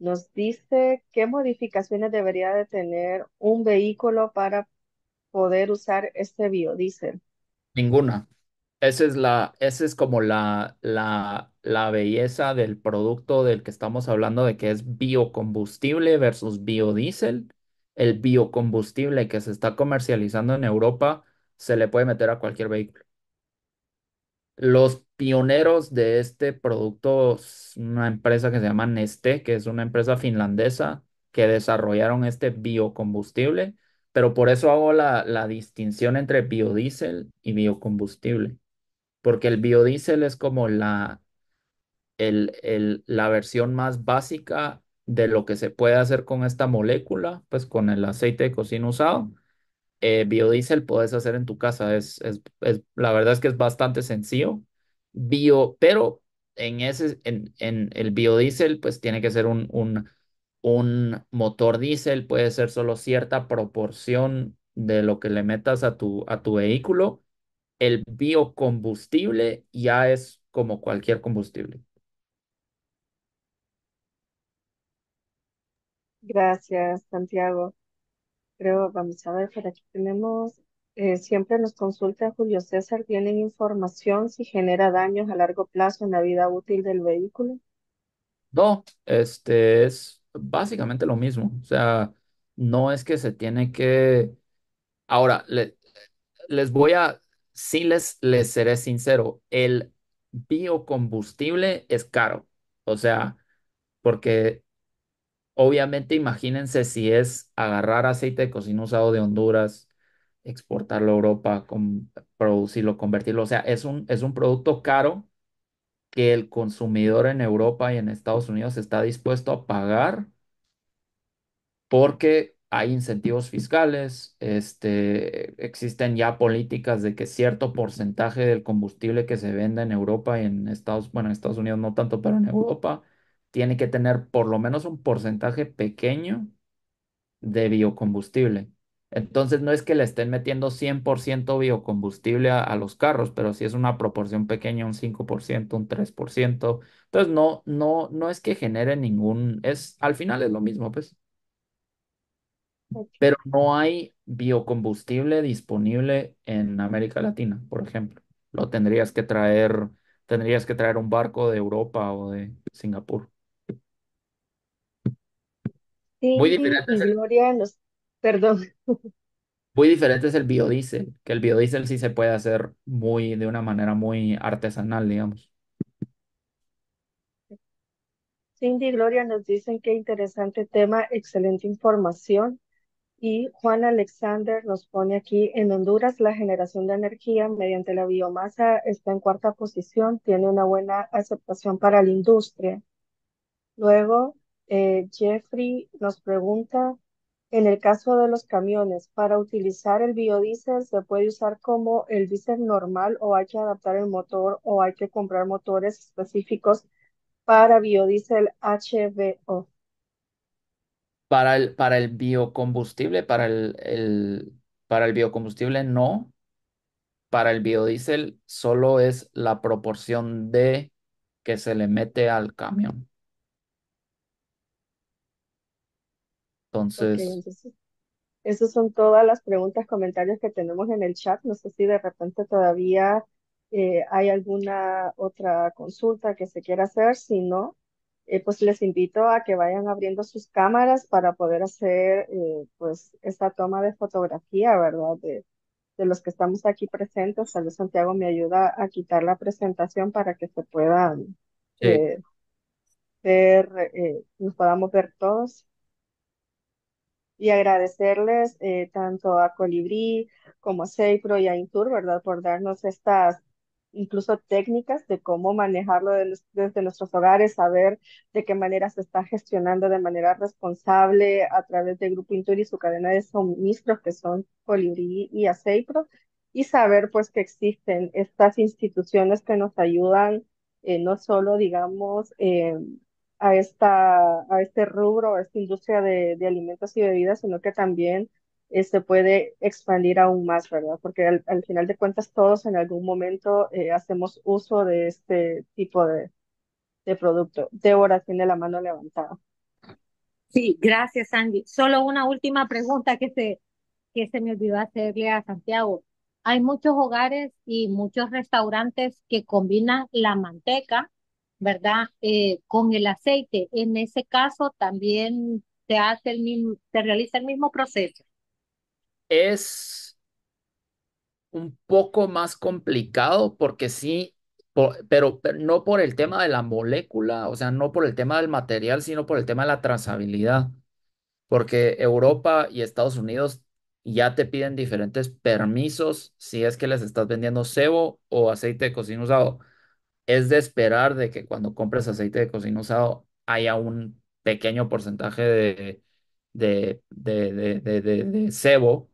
nos dice qué modificaciones debería de tener un vehículo para poder usar este biodiesel. Ninguna. Esa es la, es como la, la, la belleza del producto del que estamos hablando de que es biocombustible versus biodiesel. El biocombustible que se está comercializando en Europa se le puede meter a cualquier vehículo. Los pioneros de este producto una empresa que se llama Neste, que es una empresa finlandesa que desarrollaron este biocombustible, pero por eso hago la, distinción entre biodiesel y biocombustible, porque el biodiesel es como la, el, la versión más básica de lo que se puede hacer con esta molécula, pues con el aceite de cocina usado. Eh, biodiesel puedes hacer en tu casa, es, la verdad es que es bastante sencillo bio, pero en, ese, en, en el biodiesel, pues tiene que ser un, un, un motor diésel, puede ser solo cierta proporción de lo que le metas a tu, a tu vehículo. El biocombustible ya es como cualquier combustible. Gracias, Santiago. Creo, vamos a ver, por aquí tenemos eh, siempre nos consulta Julio César, ¿tienen información si genera daños a largo plazo en la vida útil del vehículo? No, este es básicamente lo mismo. O sea, no es que se tiene que... Ahora, les voy a, sí les, les seré sincero, el biocombustible es caro. O sea, porque obviamente imagínense si es agarrar aceite de cocina usado de Honduras exportarlo a Europa, producirlo, convertirlo. O sea, es un, es un producto caro que el consumidor en Europa y en Estados Unidos está dispuesto a pagar porque hay incentivos fiscales, este, existen ya políticas de que cierto porcentaje del combustible que se venda en Europa y en Estados, bueno, en Estados Unidos no tanto, pero en Europa, tiene que tener por lo menos un porcentaje pequeño de biocombustible. Entonces no es que le estén metiendo 100% biocombustible a, los carros, pero si es una proporción pequeña, un 5%, un 3%. Entonces no, no, no es que genere ningún, es, al final es lo mismo, pues. Pero no hay biocombustible disponible en América Latina, por ejemplo. Lo tendrías que traer, tendrías que traer un barco de Europa o de Singapur. Sí, Muy diferente. Perdón. Muy diferente es el biodiesel, que el biodiesel sí se puede hacer muy, de una manera muy artesanal, digamos. Cindy y Gloria nos dicen qué interesante tema, excelente información. Y Juan Alexander nos pone aquí, en Honduras la generación de energía mediante la biomasa está en cuarta posición, tiene una buena aceptación para la industria. Luego, eh, Jeffrey nos pregunta, en el caso de los camiones, para utilizar el biodiesel se puede usar como el diésel normal o hay que adaptar el motor o hay que comprar motores específicos para biodiesel HVO. Para el, para el biocombustible, para el, el, para el biocombustible no. Para el biodiesel solo es la proporción de que se le mete al camión. Entonces, esas son todas las preguntas, comentarios que tenemos en el chat. No sé si de repente todavía eh, hay alguna otra consulta que se quiera hacer. Si no, eh, pues les invito a que vayan abriendo sus cámaras para poder hacer eh, pues esta toma de fotografía, ¿verdad? De, los que estamos aquí presentes. Tal Santiago me ayuda a quitar la presentación para que se puedan eh, ver, nos podamos ver todos y agradecerles eh, tanto a Colibrí como a Seipro y a Intur, ¿verdad? Por darnos estas incluso técnicas de cómo manejarlo desde nuestros hogares, saber de qué manera se está gestionando de manera responsable a través del Grupo Intur y su cadena de suministros que son Colibrí y Aceipro, y saber pues que existen estas instituciones que nos ayudan eh, no solo digamos a, esta, a este rubro, a esta industria de, de alimentos y bebidas, sino que también se este, puede expandir aún más, ¿verdad? Porque al, al final de cuentas todos en algún momento eh, hacemos uso de este tipo de, de producto. Débora tiene la mano levantada. Sí, gracias, Angie. Solo una última pregunta que se, que se me olvidó hacerle a Santiago. Hay muchos hogares y muchos restaurantes que combinan la manteca ¿verdad? Eh, con el aceite, en ese caso también se hace el mismo, se realiza el mismo proceso. Es un poco más complicado porque sí, pero, pero no por el tema de la molécula, o sea, no por el tema del material, sino por el tema de la trazabilidad, porque Europa y Estados Unidos ya te piden diferentes permisos si es que les estás vendiendo cebo o aceite de cocina usado es de esperar de que cuando compres aceite de cocina usado haya un pequeño porcentaje de, de, de, cebo,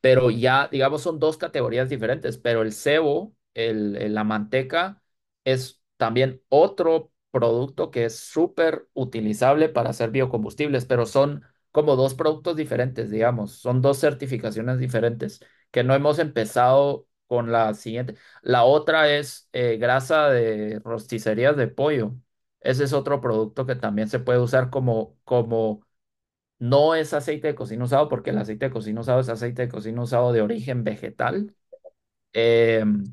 pero ya, digamos, son dos categorías diferentes, pero el sebo, la manteca, es también otro producto que es súper utilizable para hacer biocombustibles, pero son como dos productos diferentes, digamos, son dos certificaciones diferentes que no hemos empezado con la siguiente. La otra es eh, grasa de rosticerías de pollo. Ese es otro producto que también se puede usar como, como no es aceite de cocina usado, porque el aceite de cocina usado es aceite de cocina usado de origen vegetal. Em,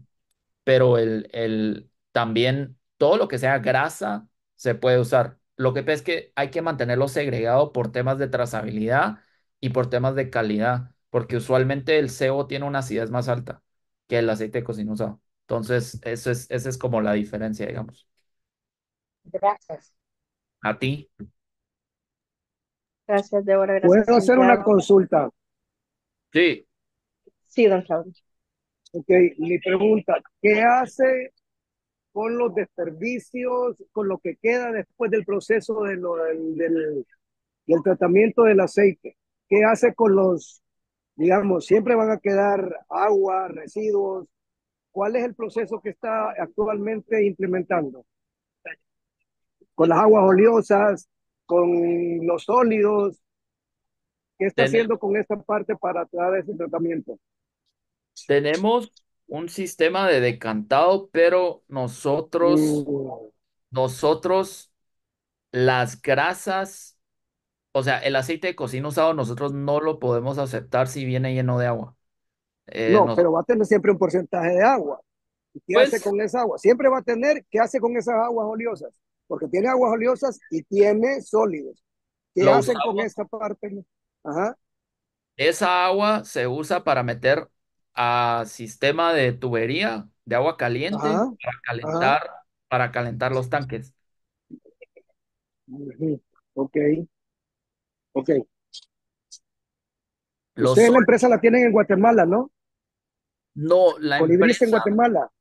pero el, el, también todo lo que sea grasa se puede usar. Lo que es que hay que mantenerlo segregado por temas de trazabilidad y por temas de calidad, porque usualmente el co tiene una acidez más alta que el aceite de cocina Entonces, eso es, esa es como la diferencia, digamos. Gracias. A ti. Gracias, Débora. Gracias, ¿Puedo hacer una consulta? Sí. Sí, don Claudio. Ok, mi pregunta, ¿qué hace con los desperdicios, con lo que queda después del proceso de del, tratamiento del aceite? ¿Qué hace con los digamos, siempre van a quedar agua, residuos. ¿Cuál es el proceso que está actualmente implementando? Con las aguas oleosas, con los sólidos. ¿Qué está haciendo con esta parte para tratar ese tratamiento? Tenemos un sistema de decantado, pero nosotros, mm. nosotros, las grasas o sea, el aceite de cocina usado nosotros no lo podemos aceptar si viene lleno de agua. Eh, no, pero va a tener siempre un porcentaje de agua. qué hace pues con esa agua? Siempre va a tener, ¿qué hace con esas aguas oleosas? Porque tiene aguas oleosas y tiene sólidos. ¿Qué hace hacen con esta parte? Ajá. Esa agua se usa para meter a sistema de tubería de agua caliente para calentar, para calentar los tanques. Ok. Ok. Ustedes la empresa la tienen en Guatemala, ¿no? No, la empresa... está en Guatemala.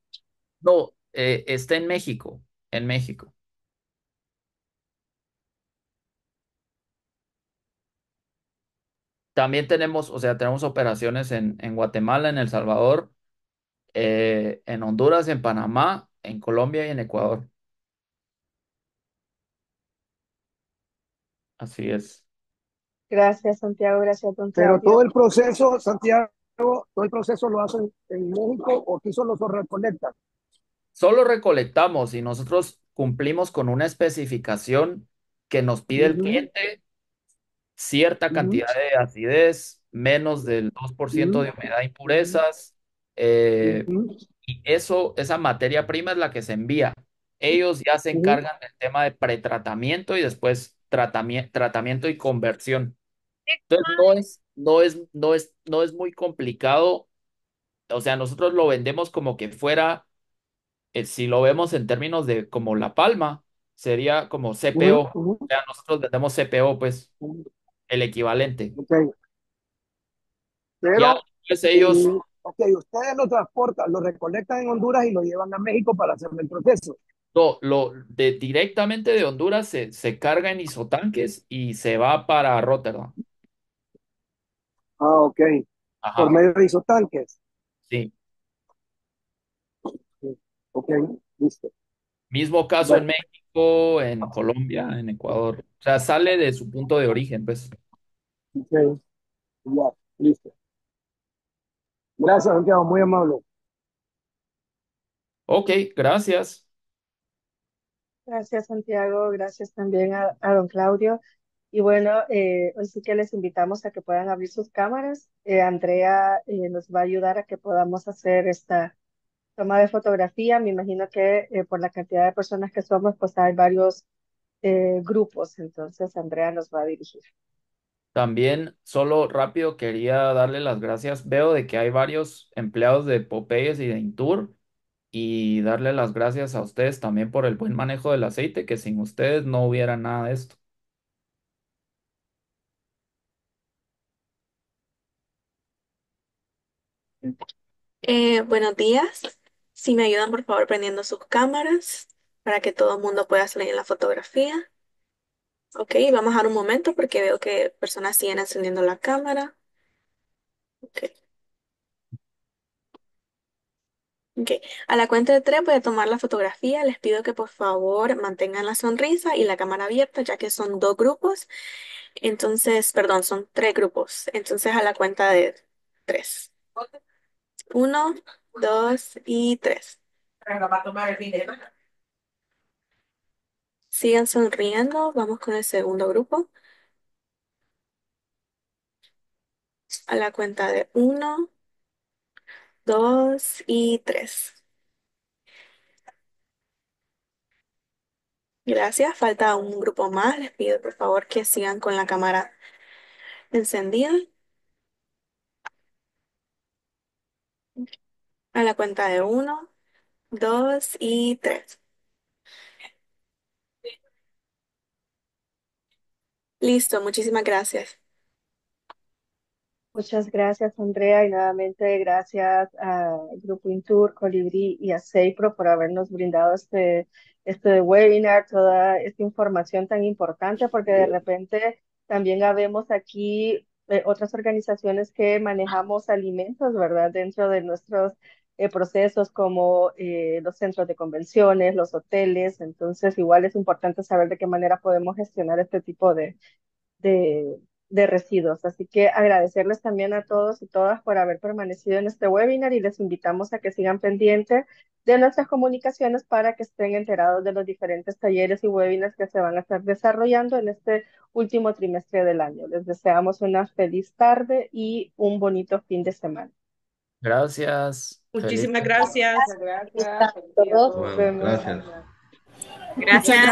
No, eh, está en México, en México. También tenemos, o sea, tenemos operaciones en, en Guatemala, en El Salvador, eh, en Honduras, en Panamá, en Colombia y en Ecuador. Así es. Gracias, Santiago, gracias, don Pero todo el proceso, Santiago, todo el proceso lo hacen en México o aquí solo se recolectan. Solo recolectamos y nosotros cumplimos con una especificación que nos pide el cliente cierta cantidad de acidez, menos del 2% de humedad y impurezas. Eh, y eso, esa materia prima es la que se envía. Ellos ya se encargan del tema de pretratamiento y después tratamiento, tratamiento y conversión. Entonces no es, no es, no es, no es muy complicado. O sea, nosotros lo vendemos como que fuera, eh, si lo vemos en términos de como La Palma, sería como CPO. O sea, nosotros vendemos CPO, pues el equivalente. Pero, ellos. ustedes lo transportan, lo recolectan en Honduras y lo llevan a México para hacer el proceso lo de, directamente de Honduras se, se carga en isotanques y se va para Rotterdam. Ah, ok. Por medio de isotanques. Sí. Ok, listo. Mismo caso en México, en Colombia, en Ecuador. O sea, sale de su punto de origen, pues. ok, listo. Gracias, Santiago, muy amable. Ok, gracias. Gracias, Santiago. Gracias también a, don Claudio. Y bueno, eh, hoy sí que les invitamos a que puedan abrir sus cámaras. Eh, Andrea eh, nos va a ayudar a que podamos hacer esta toma de fotografía. Me imagino que por la cantidad de personas que somos, pues hay varios grupos. Entonces, Andrea nos va a dirigir. También, solo rápido, quería darle las gracias. Veo de que hay varios empleados de Popeyes y de Intur y darle las gracias a ustedes también por el buen manejo del aceite, que sin ustedes no hubiera nada de esto. Eh, buenos días. Si me ayudan, por favor, prendiendo sus cámaras para que todo el mundo pueda salir en la fotografía. Ok, vamos a dar un momento porque veo que personas siguen encendiendo la cámara. Ok. Ok, A la cuenta de tres voy a tomar la fotografía. Les pido que por favor mantengan la sonrisa y la cámara abierta, ya que son dos grupos. Entonces, perdón, son tres grupos. Entonces, a la cuenta de tres. Uno, dos y tres. Sigan sonriendo. Vamos con el segundo grupo. A la cuenta de uno, dos y tres. Gracias. Falta un grupo más. Les pido por favor que sigan con la cámara encendida. A la cuenta de uno, dos y tres. Listo. Muchísimas gracias. Muchas gracias, Andrea, y nuevamente gracias a Grupo Intur, Colibrí y a Seipro por habernos brindado este, este webinar, toda esta información tan importante, porque de repente también habemos aquí eh, otras organizaciones que manejamos alimentos, ¿verdad? Dentro de nuestros eh, procesos como eh, los centros de convenciones, los hoteles, entonces igual es importante saber de qué manera podemos gestionar este tipo de de residuos. Así que agradecerles también a todos y todas por haber permanecido en este webinar y les invitamos a que sigan pendientes de nuestras comunicaciones para que estén enterados de los diferentes talleres y webinars que se van a estar desarrollando en este último trimestre del año. Les deseamos una feliz tarde y un bonito fin de semana. Gracias. Muchísimas gracias. Gracias. Gracias.